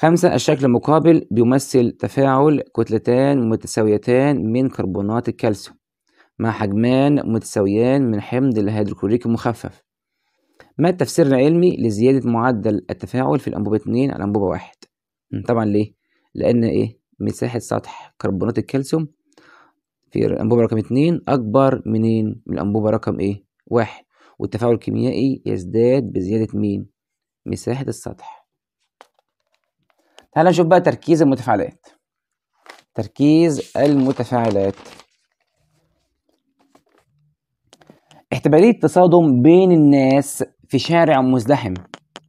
خمسة الشكل المقابل بيمثل تفاعل كتلتان متساويتان من كربونات الكالسيوم مع حجمان متساويان من حمض الهيدروكلوريك المخفف ما التفسير العلمي لزيادة معدل التفاعل في الأنبوبة 2 على الأنبوبة 1 طبعا ليه؟ لأن إيه؟ مساحة سطح كربونات الكالسيوم في الأنبوبة رقم 2 أكبر منين؟ من الأنبوبة رقم إيه؟ 1 والتفاعل الكيميائي يزداد بزيادة مين؟ مساحة السطح تعال نشوف بقى تركيز المتفاعلات تركيز المتفاعلات احتمالية تصادم بين الناس في شارع مزدحم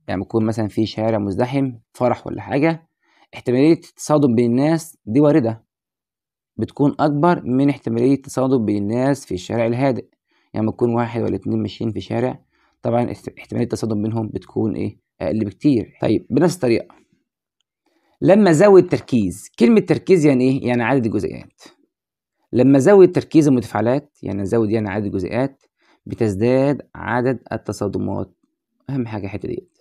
يعني بيكون مثلا في شارع مزدحم فرح ولا حاجة احتمالية التصادم بين الناس دي واردة بتكون أكبر من احتمالية التصادم بين الناس في الشارع الهادئ يعني بتكون واحد ولا اتنين ماشيين في شارع طبعا احتمالية التصادم بينهم بتكون ايه أقل بكتير طيب بنفس الطريقة لما زود تركيز كلمة تركيز يعني إيه؟ يعني عدد الجزيئات لما زود تركيز المتفاعلات يعني نزود يعني عدد الجزيئات بتزداد عدد التصادمات أهم حاجة الحتة ديت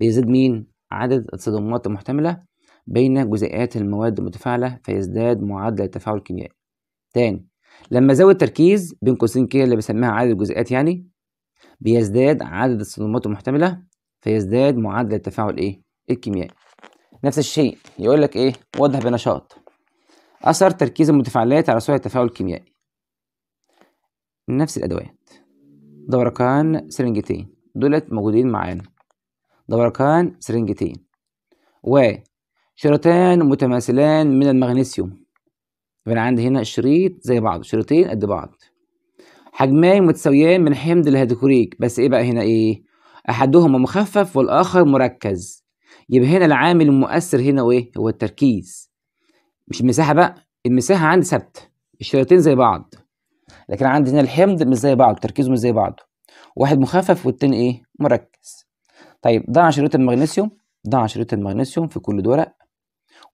بيزيد مين؟ عدد التصادمات المحتملة بين جزيئات المواد المتفاعلة فيزداد معدل التفاعل الكيميائي تاني لما زود تركيز بين قوسين كده اللي بسميها عدد الجزيئات يعني بيزداد عدد التصادمات المحتملة فيزداد معدل التفاعل إيه؟ الكيميائي نفس الشيء يقول لك ايه وضح بنشاط اثر تركيز المتفاعلات على سرعه التفاعل الكيميائي نفس الادوات دوركان سرنجتين دولت موجودين معانا دوركان سرنجتين و شريطان متماثلان من المغنيسيوم يبقى انا عندي هنا شريط زي بعض شريطين قد بعض حجمان متساويان من حمض الهيدروكوريك بس ايه بقى هنا ايه احدهما مخفف والاخر مركز يبقى هنا العامل المؤثر هنا وإيه؟ هو التركيز مش المساحه بقى المساحه عندي ثابته الشريطين زي بعض لكن عندي هنا الحمض مش زي بعض تركيزه مش زي بعض. واحد مخفف والتاني ايه مركز طيب ضع شريط المغنيسيوم ضع شريط المغنيسيوم في كل ورق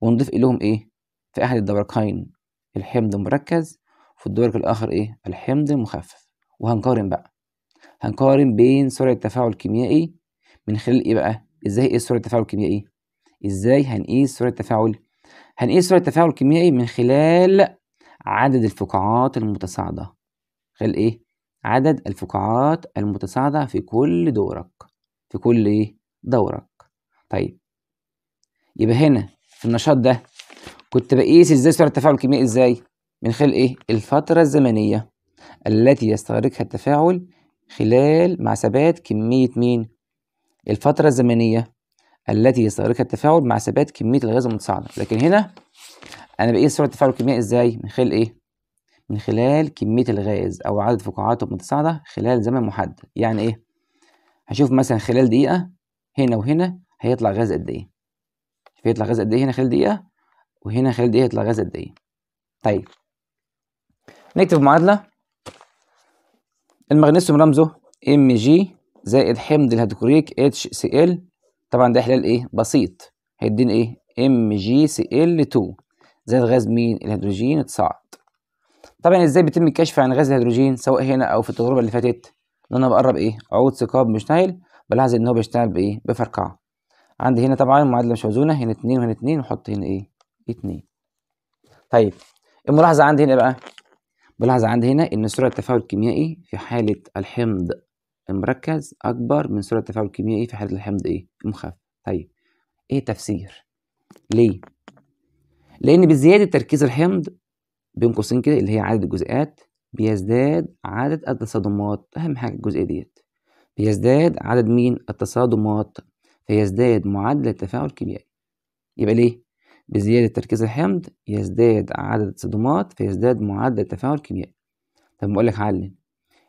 ونضيف لهم ايه في احد الدورقين الحمض مركز في الدورق الاخر ايه الحمض مخفف وهنقارن بقى هنقارن بين سرعه التفاعل الكيميائي من خلال ايه بقى ازاي اقيس سرعه التفاعل الكيميائي ازاي هنقيس سرعه التفاعل هنقيس سرعه التفاعل الكيميائي من خلال عدد الفقاعات المتصاعده خلال ايه عدد الفقاعات المتصاعده في كل دورك في كل ايه دورك طيب يبقى هنا في النشاط ده كنت بقيس ازاي سرعه التفاعل الكيميائي ازاي من خلال ايه الفتره الزمنيه التي يستغرقها التفاعل خلال مع ثبات كميه مين الفترة الزمنية التي يستغرقها التفاعل مع ثبات كمية الغاز المتصاعدة لكن هنا أنا بقيس سرعة التفاعل الكيميائي إزاي من خلال إيه؟ من خلال كمية الغاز أو عدد فقاعاته المتصاعدة خلال زمن محدد يعني إيه؟ هشوف مثلا خلال دقيقة هنا وهنا هيطلع غاز قد إيه؟ هيطلع غاز قد إيه هنا خلال دقيقة وهنا خلال دقيقة هيطلع غاز قد إيه؟ طيب نكتب معادلة المغنيسيوم رمزه ام جي زائد حمض الهيدروكلوريك اتش سي ال طبعا ده احلال ايه بسيط هيديني ايه ام جي سي ال 2 زائد غاز مين الهيدروجين اتصاعد طبعا ازاي بيتم الكشف عن غاز الهيدروجين سواء هنا او في التجربه اللي فاتت ان انا بقرب ايه عود ثقاب مش نايل بلاحظ ان هو بيشتغل بايه بفرقعه عندي هنا طبعا المعادله مش موزونه هنا 2 وهنا 2 ونحط هنا ايه 2 طيب الملاحظه عندي هنا بقى بلاحظ عندي هنا ان سرعه التفاعل الكيميائي في حاله الحمض المركز أكبر من سرعة التفاعل الكيميائي في حالة الحمض إيه؟ المخفف طيب إيه تفسير؟ ليه؟ لأن بزيادة تركيز الحمض بين قوسين كده اللي هي عدد الجزيئات بيزداد عدد التصادمات أهم حاجة الجزئية ديت بيزداد عدد مين؟ التصادمات فيزداد معدل التفاعل الكيميائي يبقى ليه؟ بزيادة تركيز الحمض يزداد عدد التصادمات فيزداد معدل التفاعل الكيميائي طب ما لك علم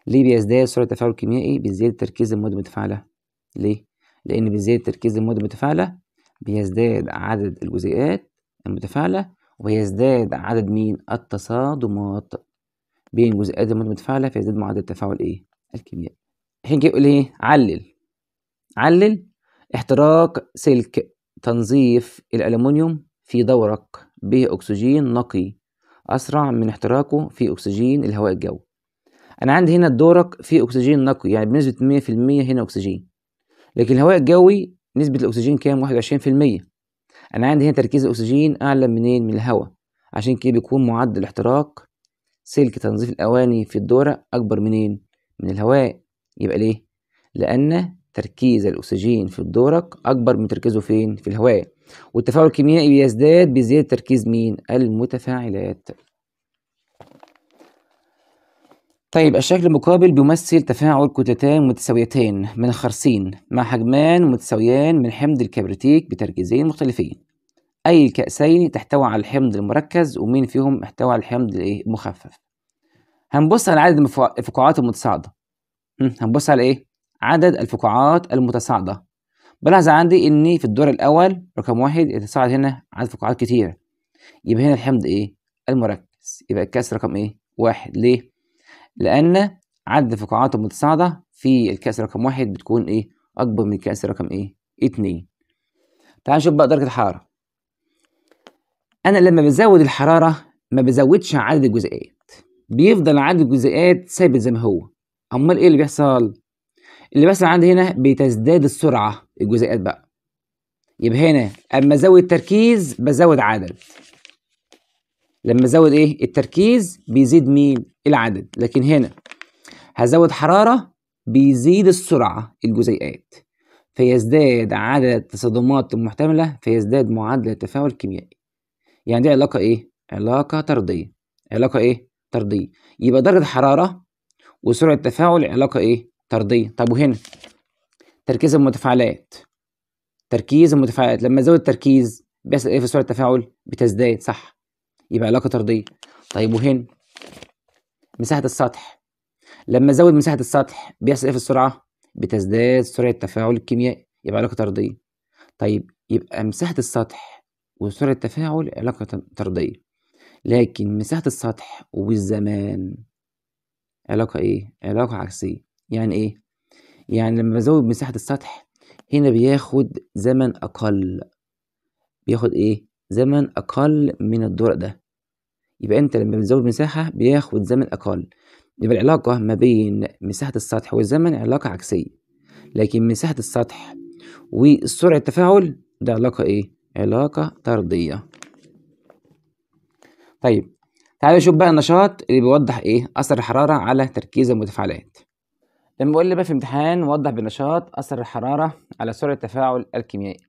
ليه بيزداد سرعة التفاعل الكيميائي بيزيد تركيز المواد المتفاعلة ليه؟ لأن بيزيد تركيز المواد المتفاعلة بيزداد عدد الجزيئات المتفاعلة ويزداد عدد مين التصادمات بين جزيئات المواد المتفاعلة فيزداد معدل التفاعل ايه؟ الكيميائي. الحين يقول ايه؟ علل علل احتراق سلك تنظيف الألمنيوم في دورق به أكسجين نقي أسرع من احتراقه في أكسجين الهواء الجوي انا عندي هنا الدورق فيه اكسجين نقي يعني بنسبه 100% هنا اكسجين لكن الهواء الجوي نسبه الاكسجين كام 21% انا عندي هنا تركيز الاكسجين اعلى منين من الهواء عشان كده بيكون معدل احتراق سلك تنظيف الاواني في الدوره اكبر منين من الهواء يبقى ليه لان تركيز الاكسجين في الدورق اكبر من تركيزه فين في الهواء والتفاعل الكيميائي بيزداد بزياده تركيز مين المتفاعلات طيب الشكل المقابل بيمثل تفاعل كتلتان متساويتان من الخرسين مع حجمان متساويان من حمض الكبريتيك بتركيزين مختلفين أي الكأسين تحتوي على الحمض المركز ومين فيهم احتوى على الحمض الايه المخفف هنبص على عدد الفقاعات المتصاعدة هنبص على ايه عدد الفقاعات المتصاعدة بلاحظ عندي ان في الدور الأول رقم واحد يتصاعد هنا عدد فقاعات كتير يبقى هنا الحمض ايه المركز يبقى الكأس رقم ايه واحد ليه لأن عدد الفقاعات المتصاعدة في الكأس رقم واحد بتكون إيه أكبر من الكأس رقم إيه اتنين تعال نشوف بقى درجة الحرارة أنا لما بزود الحرارة ما بزودش عدد الجزيئات بيفضل عدد الجزيئات ثابت زي ما هو أمال إيه اللي بيحصل؟ اللي بيحصل عندي هنا بتزداد السرعة الجزيئات بقى يبقى هنا أما أزود تركيز بزود عدد لما ازود ايه التركيز بيزيد مين العدد لكن هنا هزود حرارة بيزيد السرعة الجزيئات فيزداد عدد التصادمات المحتملة فيزداد معدل التفاعل الكيميائي يعني دي علاقة ايه علاقة طردية علاقة ايه طردية يبقى درجة حرارة وسرعة تفاعل علاقة ايه طردية طب وهنا تركيز المتفاعلات تركيز المتفاعلات لما ازود التركيز بيحصل ايه في سرعة التفاعل بتزداد صح يبقى علاقه طرديه طيب وهنا مساحه السطح لما ازود مساحه السطح بيحصل ايه في السرعه بتزداد سرعه التفاعل الكيميائي يبقى علاقه طرديه طيب يبقى مساحه السطح وسرعه التفاعل علاقه طرديه لكن مساحه السطح والزمان علاقه ايه علاقه عكسيه يعني ايه يعني لما بزود مساحه السطح هنا بياخد زمن اقل بياخد ايه زمن أقل من الدور ده يبقى أنت لما بتزود مساحة بياخد زمن أقل يبقى العلاقة ما بين مساحة السطح والزمن علاقة عكسية لكن مساحة السطح وسرعة التفاعل ده علاقة إيه؟ علاقة طردية طيب تعالى نشوف بقى النشاط اللي بيوضح إيه؟ أثر الحرارة على تركيز المتفاعلات لما بقول لي بقى في امتحان وضح بنشاط أثر الحرارة على سرعة التفاعل الكيميائي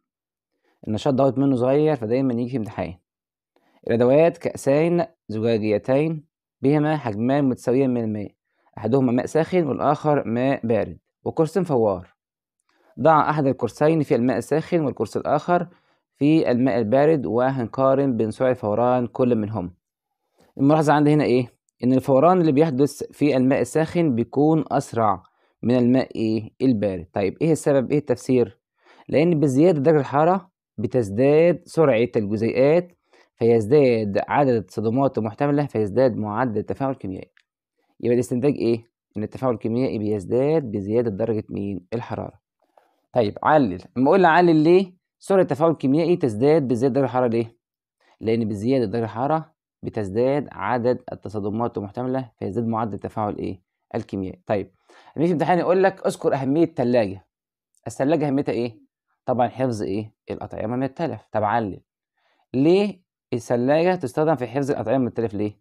النشاط دوت منه صغير فدايما يجي في امتحان الأدوات كاسين زجاجيتين بهما حجمان متساويان من الماء أحدهما ماء ساخن والآخر ماء بارد وكرس فوار ضع أحد الكرسين في الماء الساخن والكرس الآخر في الماء البارد وهنقارن بين سرعه الفوران كل منهم الملاحظة عندي هنا إيه؟ إن الفوران اللي بيحدث في الماء الساخن بيكون أسرع من الماء إيه؟ البارد طيب إيه السبب؟ إيه التفسير؟ لأن بزيادة درجة الحرارة بتزداد سرعة الجزيئات فيزداد عدد التصادمات المحتملة فيزداد معدل التفاعل الكيميائي يبقى الاستنتاج ايه؟ ان التفاعل الكيميائي بيزداد بزيادة درجة مين؟ الحرارة طيب علل اما اقول علل ليه؟ سرعة التفاعل الكيميائي تزداد بزيادة درجة الحرارة ليه؟ لأن بزيادة درجة الحرارة بتزداد عدد التصادمات المحتملة فيزداد معدل التفاعل ايه؟ الكيميائي طيب في امتحان يقول لك اذكر أهمية الثلاجة الثلاجة أهميتها ايه؟ طبعا حفظ ايه الاطعمه من التلف طب علم ليه الثلاجه تستخدم في حفظ الاطعمه من التلف ليه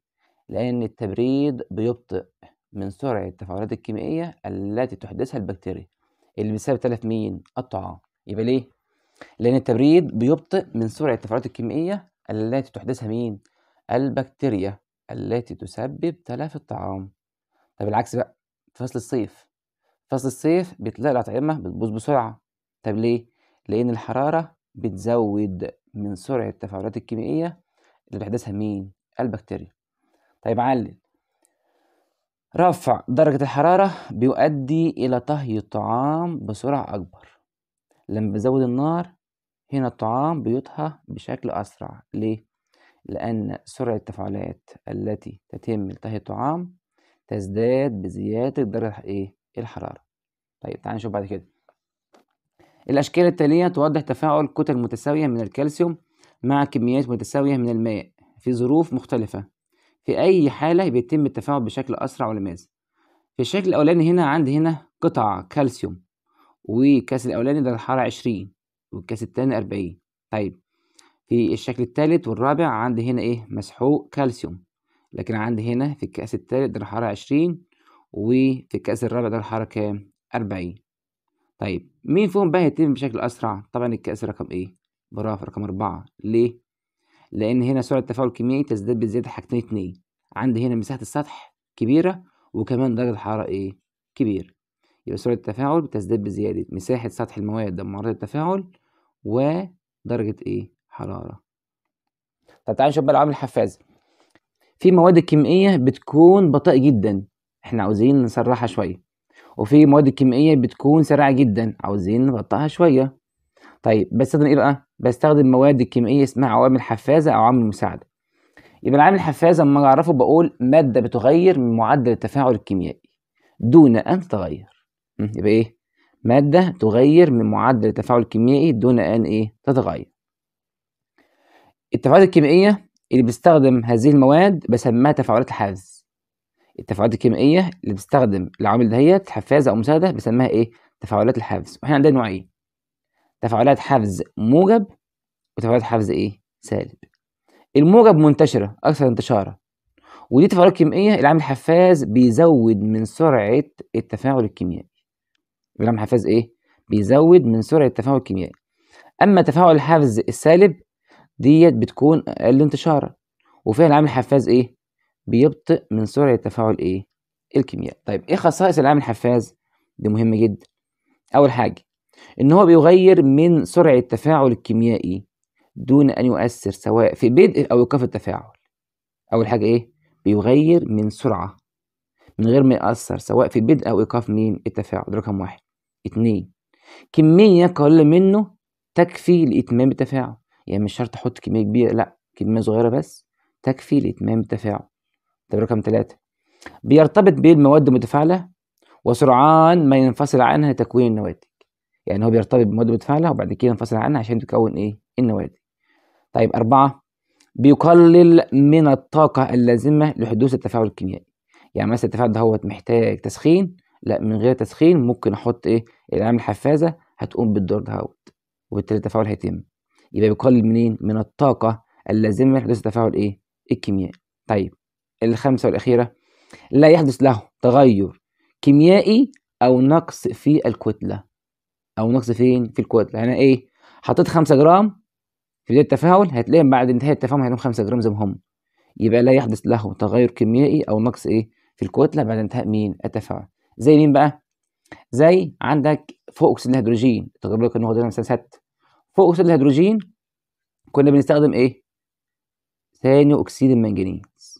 لان التبريد بيبطئ من سرعه التفاعلات الكيميائيه التي تحدثها البكتيريا اللي بسبب تلف مين الطعام يبقى ليه لان التبريد بيبطئ من سرعه التفاعلات الكيميائيه التي تحدثها مين البكتيريا التي تسبب تلف الطعام طب العكس بقى في فصل الصيف فصل الصيف بتلاقي الأطعمة بتبوظ بسرعة طب ليه؟ لأن الحرارة بتزود من سرعة التفاعلات الكيميائية اللي بيحدثها مين؟ البكتيريا طيب علل رفع درجة الحرارة بيؤدي إلى طهي الطعام بسرعة أكبر لما بزود النار هنا الطعام بيطهى بشكل أسرع ليه؟ لأن سرعة التفاعلات التي تتم لطهي الطعام تزداد بزيادة درجة إيه؟ الحرارة طيب تعالى نشوف بعد كده الأشكال التالية توضح تفاعل كتل متساوية من الكالسيوم مع كميات متساوية من الماء في ظروف مختلفة في أي حالة بيتم التفاعل بشكل أسرع ولماذا؟ في الشكل الأولاني هنا عندي هنا قطع كالسيوم والكاس الأولاني ده الحرارة عشرين والكاس التاني أربعين طيب في الشكل التالت والرابع عندي هنا إيه مسحوق كالسيوم لكن عندي هنا في الكأس التالت ده الحرارة عشرين وفي الكأس الرابع ده الحرارة كام أربعين طيب مين فيهم بقى هيتم بشكل أسرع؟ طبعا الكأس رقم إيه؟ برافو رقم أربعة ليه؟ لأن هنا سرعة التفاعل الكيميائي تزداد بزيادة حاجتين اتنين عندي هنا مساحة السطح كبيرة وكمان درجة الحرارة إيه؟ كبيرة يبقى سرعة التفاعل بتزداد بزيادة مساحة سطح المواد معرضة للتفاعل ودرجة إيه؟ حرارة طب تعالى نشوف بقى العوامل الحفازة في مواد كيميائية بتكون بطيئة جدا احنا عاوزين نسرعها شوية وفي مواد كيميائيه بتكون سريعه جدا عاوزين نبطئها شويه طيب بستخدم ايه بقى بستخدم مواد كيميائيه اسمها عوامل حفازه او عوامل مساعده يبقى العامل الحفازه اما اعرفه بقول ماده بتغير من معدل التفاعل الكيميائي دون ان تتغير يبقى ايه ماده تغير من معدل التفاعل الكيميائي دون ان ايه تتغير التفاعلات الكيميائيه اللي بيستخدم هذه المواد بسميها تفاعلات الحفز التفاعلات الكيميائيه اللي بتستخدم العوامل دهيت حفازه او مساعده بنسميها ايه تفاعلات الحفز واحنا عندنا نوعين تفاعلات حفز موجب وتفاعلات حفز ايه سالب الموجب منتشره اكثر انتشارا ودي تفاعلات كيميائيه العامل الحفاز بيزود من سرعه التفاعل الكيميائي العامل الحفاز ايه بيزود من سرعه التفاعل الكيميائي اما تفاعل الحفز السالب ديت بتكون اقل انتشارا وفيها العامل الحفاز ايه بيبطئ من سرعة تفاعل إيه؟ الكيمياء طيب إيه خصائص العامل الحفاز؟ دي مهمة جدا أول حاجة إن هو بيغير من سرعة التفاعل الكيميائي دون أن يؤثر سواء في بدء أو إيقاف التفاعل أول حاجة إيه؟ بيغير من سرعة من غير ما يأثر سواء في بدء أو إيقاف مين التفاعل ده رقم واحد اتنين كمية قليلة منه تكفي لإتمام التفاعل يعني مش شرط أحط كمية كبيرة لأ كمية صغيرة بس تكفي لإتمام التفاعل طب رقم ثلاثة بيرتبط بيه المواد المتفاعلة وسرعان ما ينفصل عنها لتكوين النواتج يعني هو بيرتبط بمواد متفاعلة وبعد كده ينفصل عنها عشان تكون ايه النواتج طيب أربعة بيقلل من الطاقة اللازمة لحدوث التفاعل الكيميائي يعني مثلا التفاعل ده هو محتاج تسخين لا من غير تسخين ممكن احط ايه العامل الحفازة هتقوم بالدور دهوت وبالتالي التفاعل هيتم يبقى بيقلل منين من الطاقة اللازمة لحدوث التفاعل ايه الكيميائي طيب الخامسة والأخيرة لا يحدث له تغير كيميائي أو نقص في الكتلة أو نقص فين في الكتلة هنا إيه حطيت 5 جرام في بداية التفاعل هتلاقيهم بعد انتهاء التفاعل هيكونوا 5 جرام زي ما هم يبقى لا يحدث له تغير كيميائي أو نقص إيه في الكتلة بعد انتهاء مين التفاعل زي مين بقى زي عندك فوق أكسيد الهيدروجين تغير اللي النقطة واخدينها مثلا فوق أكسيد الهيدروجين كنا بنستخدم إيه ثاني أكسيد المنجنيز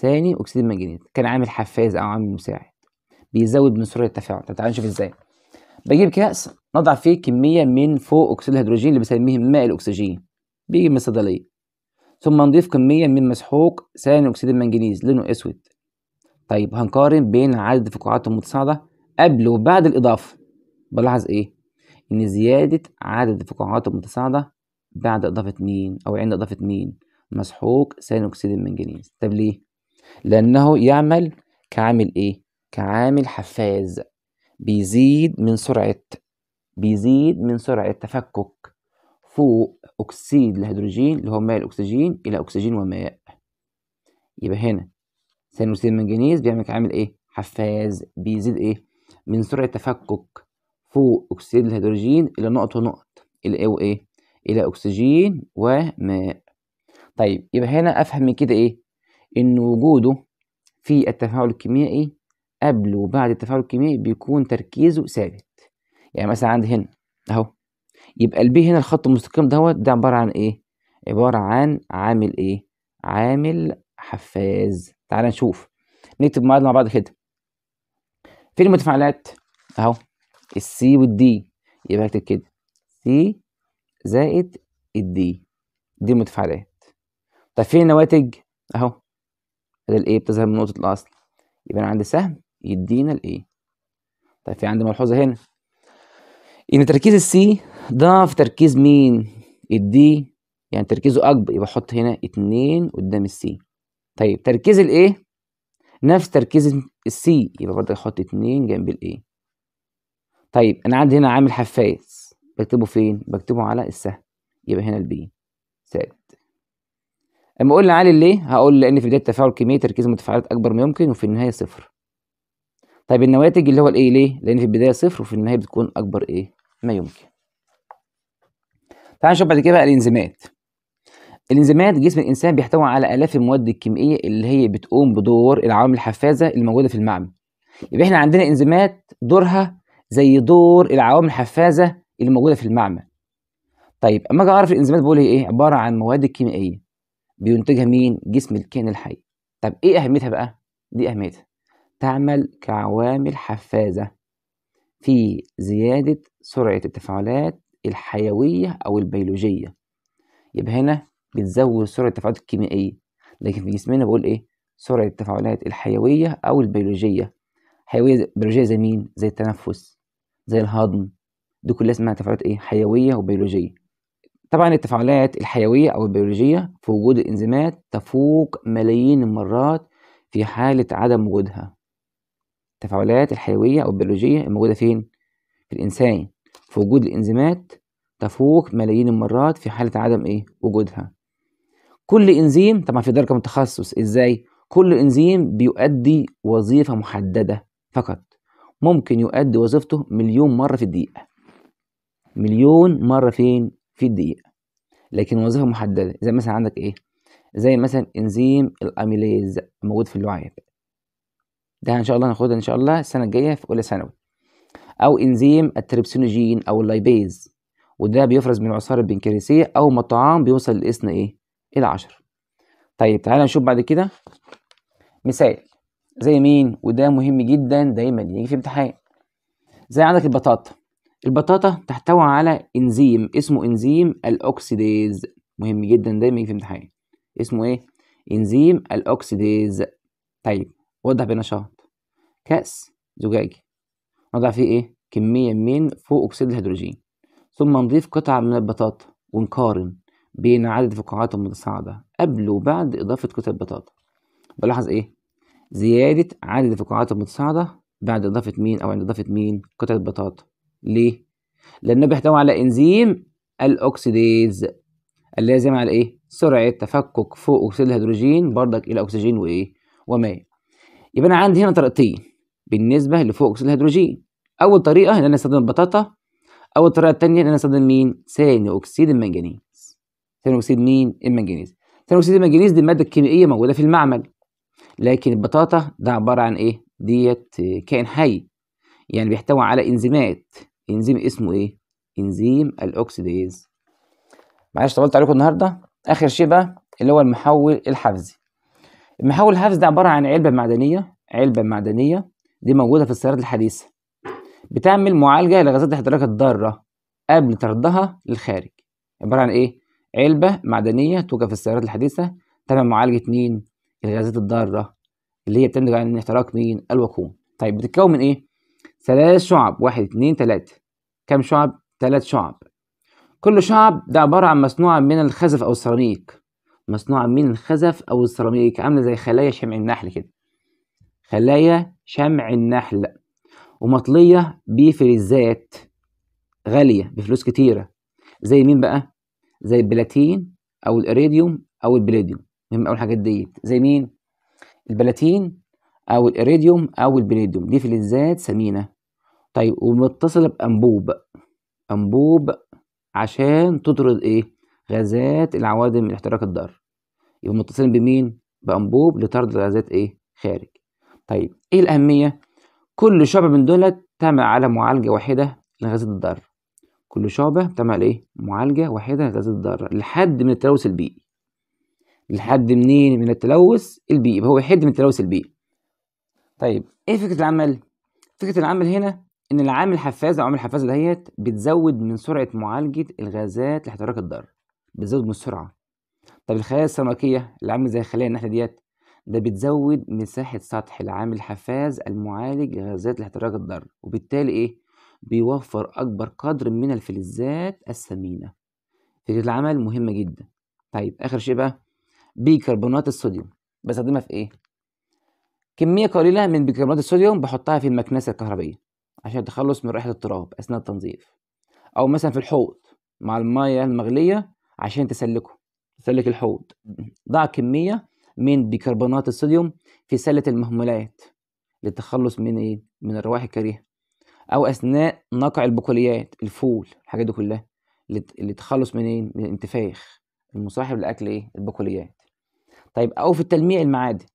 ثاني اكسيد المنجنيز كان عامل حفاز او عامل مساعد بيزود من سرعه التفاعل طب نشوف ازاي بجيب كاس نضع فيه كميه من فوق اكسيد الهيدروجين اللي بسميه ماء الاكسجين بيجي من الصيدليه ثم نضيف كميه من مسحوق ثاني اكسيد المنجنيز لونه اسود طيب هنقارن بين عدد الفقاعات المتصاعده قبل وبعد الاضافه بلاحظ ايه ان زياده عدد الفقاعات المتصاعده بعد اضافه مين او عند اضافه مين مسحوق ثاني اكسيد المنجنيز طب ليه لأنه يعمل كعامل إيه؟ كعامل حفاز بيزيد من سرعة بيزيد من سرعة تفكك فوق أكسيد الهيدروجين اللي هو ماء الأكسجين إلى أكسجين وماء يبقى هنا ثاني أكسيد المنجنيز بيعمل كعامل إيه؟ حفاز بيزيد إيه؟ من سرعة تفكك فوق أكسيد الهيدروجين إلى نقط ونقط إلى إيه وإيه؟ إلى أكسجين وماء طيب يبقى هنا أفهم من كده إيه؟ إن وجوده في التفاعل الكيميائي قبل وبعد التفاعل الكيميائي بيكون تركيزه ثابت يعني مثلا عند هنا أهو يبقى البي هنا الخط المستقيم دوت ده عبارة عن إيه؟ عبارة عن عامل إيه؟ عامل حفاز تعال نشوف نكتب معادله مع بعض كده في المتفاعلات أهو السي والدي يبقى اكتب كده سي زائد الدي دي المتفاعلات طب فين النواتج؟ أهو بدل A بتذهب من نقطة الأصل يبقى أنا عندي سهم يدينا الايه A طيب في عندي ملحوظة هنا إن تركيز السي ضعف تركيز مين؟ الدي يعني تركيزه أكبر يبقى أحط هنا اتنين قدام السي طيب تركيز الايه A نفس تركيز السي يبقى برضه أحط اتنين جنب الايه A طيب أنا عندي هنا عامل حفاز بكتبه فين؟ بكتبه على السهم يبقى هنا البي سالب اما قلنا عالي ليه هقول لان في بدايه التفاعل كميه تركيز المتفاعلات اكبر ما يمكن وفي النهايه صفر طيب النواتج اللي هو الايه ليه لان في البدايه صفر وفي النهايه بتكون اكبر ايه ما يمكن تعال نشوف بعد كده بقى الانزيمات الانزيمات جسم الانسان بيحتوي على الاف المواد الكيميائيه اللي هي بتقوم بدور العوامل الحفازه الموجوده في المعمل يبقى احنا عندنا انزيمات دورها زي دور العوامل الحفازه اللي موجوده في المعمل طيب اما اجي اعرف الانزيمات بقول ايه عباره عن مواد كيميائيه بينتجها مين جسم الكائن الحي طب ايه اهميتها بقى دي اهميتها تعمل كعوامل حفازه في زياده سرعه التفاعلات الحيويه او البيولوجيه يبقى هنا بتزود سرعه التفاعلات الكيميائيه لكن في جسمنا بقول ايه سرعه التفاعلات الحيويه او البيولوجيه حيويه بيولوجيه زي مين زي التنفس زي الهضم دي كلها اسمها تفاعلات ايه حيويه وبيولوجيه طبعا التفاعلات الحيوية أو البيولوجية في وجود الإنزيمات تفوق ملايين المرات في حالة عدم وجودها التفاعلات الحيوية أو البيولوجية الموجودة فين؟ في الإنسان في وجود الإنزيمات تفوق ملايين المرات في حالة عدم إيه؟ وجودها كل إنزيم طبعا في درجة متخصص إزاي؟ كل إنزيم بيؤدي وظيفة محددة فقط ممكن يؤدي وظيفته مليون مرة في الدقيقة مليون مرة فين؟ في الدقيق لكن وظيفة محددة زي مثلا عندك ايه زي مثلا انزيم الاميليز موجود في اللعاب ده ان شاء الله هناخدها ان شاء الله السنة الجاية في اولى ثانوي او انزيم التريبسينوجين او اللايبيز وده بيفرز من العصارة البنكرياسية او مطعام الطعام بيوصل للإثن ايه الى العشر طيب تعالى نشوف بعد كده مثال زي مين وده مهم جدا دايما يجي في امتحان زي عندك البطاطا البطاطا تحتوي على انزيم اسمه انزيم الاوكسيديز مهم جدا دايما في امتحان اسمه ايه انزيم الاوكسيديز طيب وضح بنشاط كأس زجاجي نضع فيه ايه كمية من فوق اكسيد الهيدروجين ثم نضيف قطعة من البطاطا ونقارن بين عدد الفقاعات المتصاعدة قبل وبعد إضافة قطع البطاطا بلاحظ إيه؟ زيادة عدد الفقاعات المتصاعدة بعد إضافة مين أو عند إضافة مين؟ قطع البطاطا ليه؟ لأنه بيحتوي على إنزيم الأوكسيديز اللي لازم على إيه؟ سرعة تفكك فوق أكسيد الهيدروجين بردك إلى أكسجين وإيه؟ وماء يبقى أنا عندي هنا طريقتين بالنسبة لفوق أكسيد الهيدروجين أول طريقة إن أنا أستخدم البطاطا أول طريقة التانية إن أنا أستخدم مين؟ ثاني أكسيد المنجنيز ثاني أكسيد مين؟ المنجنيز ثاني أكسيد المنجنيز دي المادة الكيميائية موجودة في المعمل لكن البطاطا ده عبارة عن إيه؟ ديت كائن حي يعني بيحتوي على إنزيمات انزيم اسمه ايه انزيم الاوكسيديز معلش طولت عليكم النهارده اخر شيء بقى اللي هو المحول الحفزي المحول الحفزي ده عباره عن علبه معدنيه علبه معدنيه دي موجوده في السيارات الحديثه بتعمل معالجه لغازات الاحتراق الضاره قبل طردها للخارج عباره عن ايه علبه معدنيه توجد في السيارات الحديثه تعمل معالجه مين الغازات الضاره اللي هي بتنتج عن احتراق مين الوقود طيب بتتكون من ايه ثلاث شعب واحد اثنين ثلاثه كم شعب؟ ثلاث شعب كل شعب ده عبارة عن مصنوعة من الخزف أو السيراميك مصنوعة من الخزف أو السيراميك عاملة زي خلايا شمع النحل كده خلايا شمع النحل ومطلية بفلزات غالية بفلوس كتيرة زي مين بقى؟ زي البلاتين أو الإريديوم أو البليديوم مهم أول الحاجات ديت زي مين؟ البلاتين أو الإريديوم أو البليديوم دي فلزات ثمينة طيب ومتصلة بأنبوب أنبوب عشان تطرد إيه؟ غازات العوادم من احتراق الدار يبقى متصلين بمين؟ بأنبوب لطرد غازات إيه؟ خارج طيب إيه الأهمية؟ كل شعبة من دولت تعمل على معالجة واحدة لغازات الضرر كل شعبة بتعمل إيه؟ معالجة واحدة لغازات الضرر لحد من التلوث البيئي لحد منين من التلوث البيئي هو يحد من التلوث البيئي طيب ايه فكره العمل فكره العمل هنا ان العامل الحفاز او عامل الحفازه دهيت بتزود من سرعه معالجه الغازات لاحتراق الضرر بتزود من السرعه طب الخلايا السمكيه اللي عامل زي الخلايا النحله ديت ده بتزود مساحه سطح العامل الحفاز المعالج لغازات لاحتراق الضرر وبالتالي ايه بيوفر اكبر قدر من الفلزات الثمينه فكره العمل مهمه جدا طيب اخر شيء بقى بيكربونات الصوديوم بستخدمها في ايه كميه قليله من بيكربونات الصوديوم بحطها في المكنسه الكهربائيه عشان التخلص من ريحة التراب أثناء التنظيف أو مثلا في الحوض مع المية المغلية عشان تسلكه تسلك الحوض ضع كمية من بيكربونات الصوديوم في سلة المهملات للتخلص من إيه؟ من الروائح الكريهة أو أثناء نقع البقوليات الفول الحاجات دي كلها للتخلص من إيه؟ من الانتفاخ المصاحب لأكل إيه؟ البقوليات طيب أو في التلميع المعادن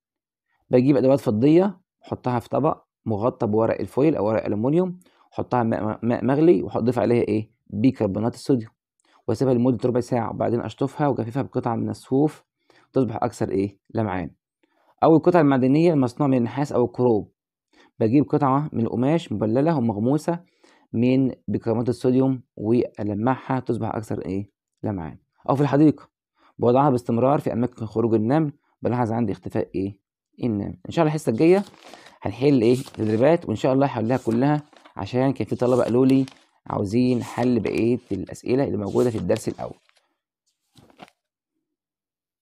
بجيب أدوات فضية أحطها في طبق مغطى بورق الفويل او ورق الومنيوم حطها ماء مغلي وحضيف عليها ايه بيكربونات الصوديوم واسيبها لمده ربع ساعه وبعدين اشطفها وجففها بقطعه من الصوف تصبح اكثر ايه لمعان او القطع المعدنيه المصنوعه من النحاس او الكروب بجيب قطعه من القماش مبلله ومغموسه من بيكربونات الصوديوم والمعها تصبح اكثر ايه لمعان او في الحديقه بوضعها باستمرار في اماكن خروج النمل بلاحظ عندي اختفاء ايه ان ان شاء الله الحصه الجايه هنحل ايه تدريبات وان شاء الله هحلها كلها عشان كان في طلبه قالوا لي عاوزين حل بقيه الاسئله اللي موجوده في الدرس الاول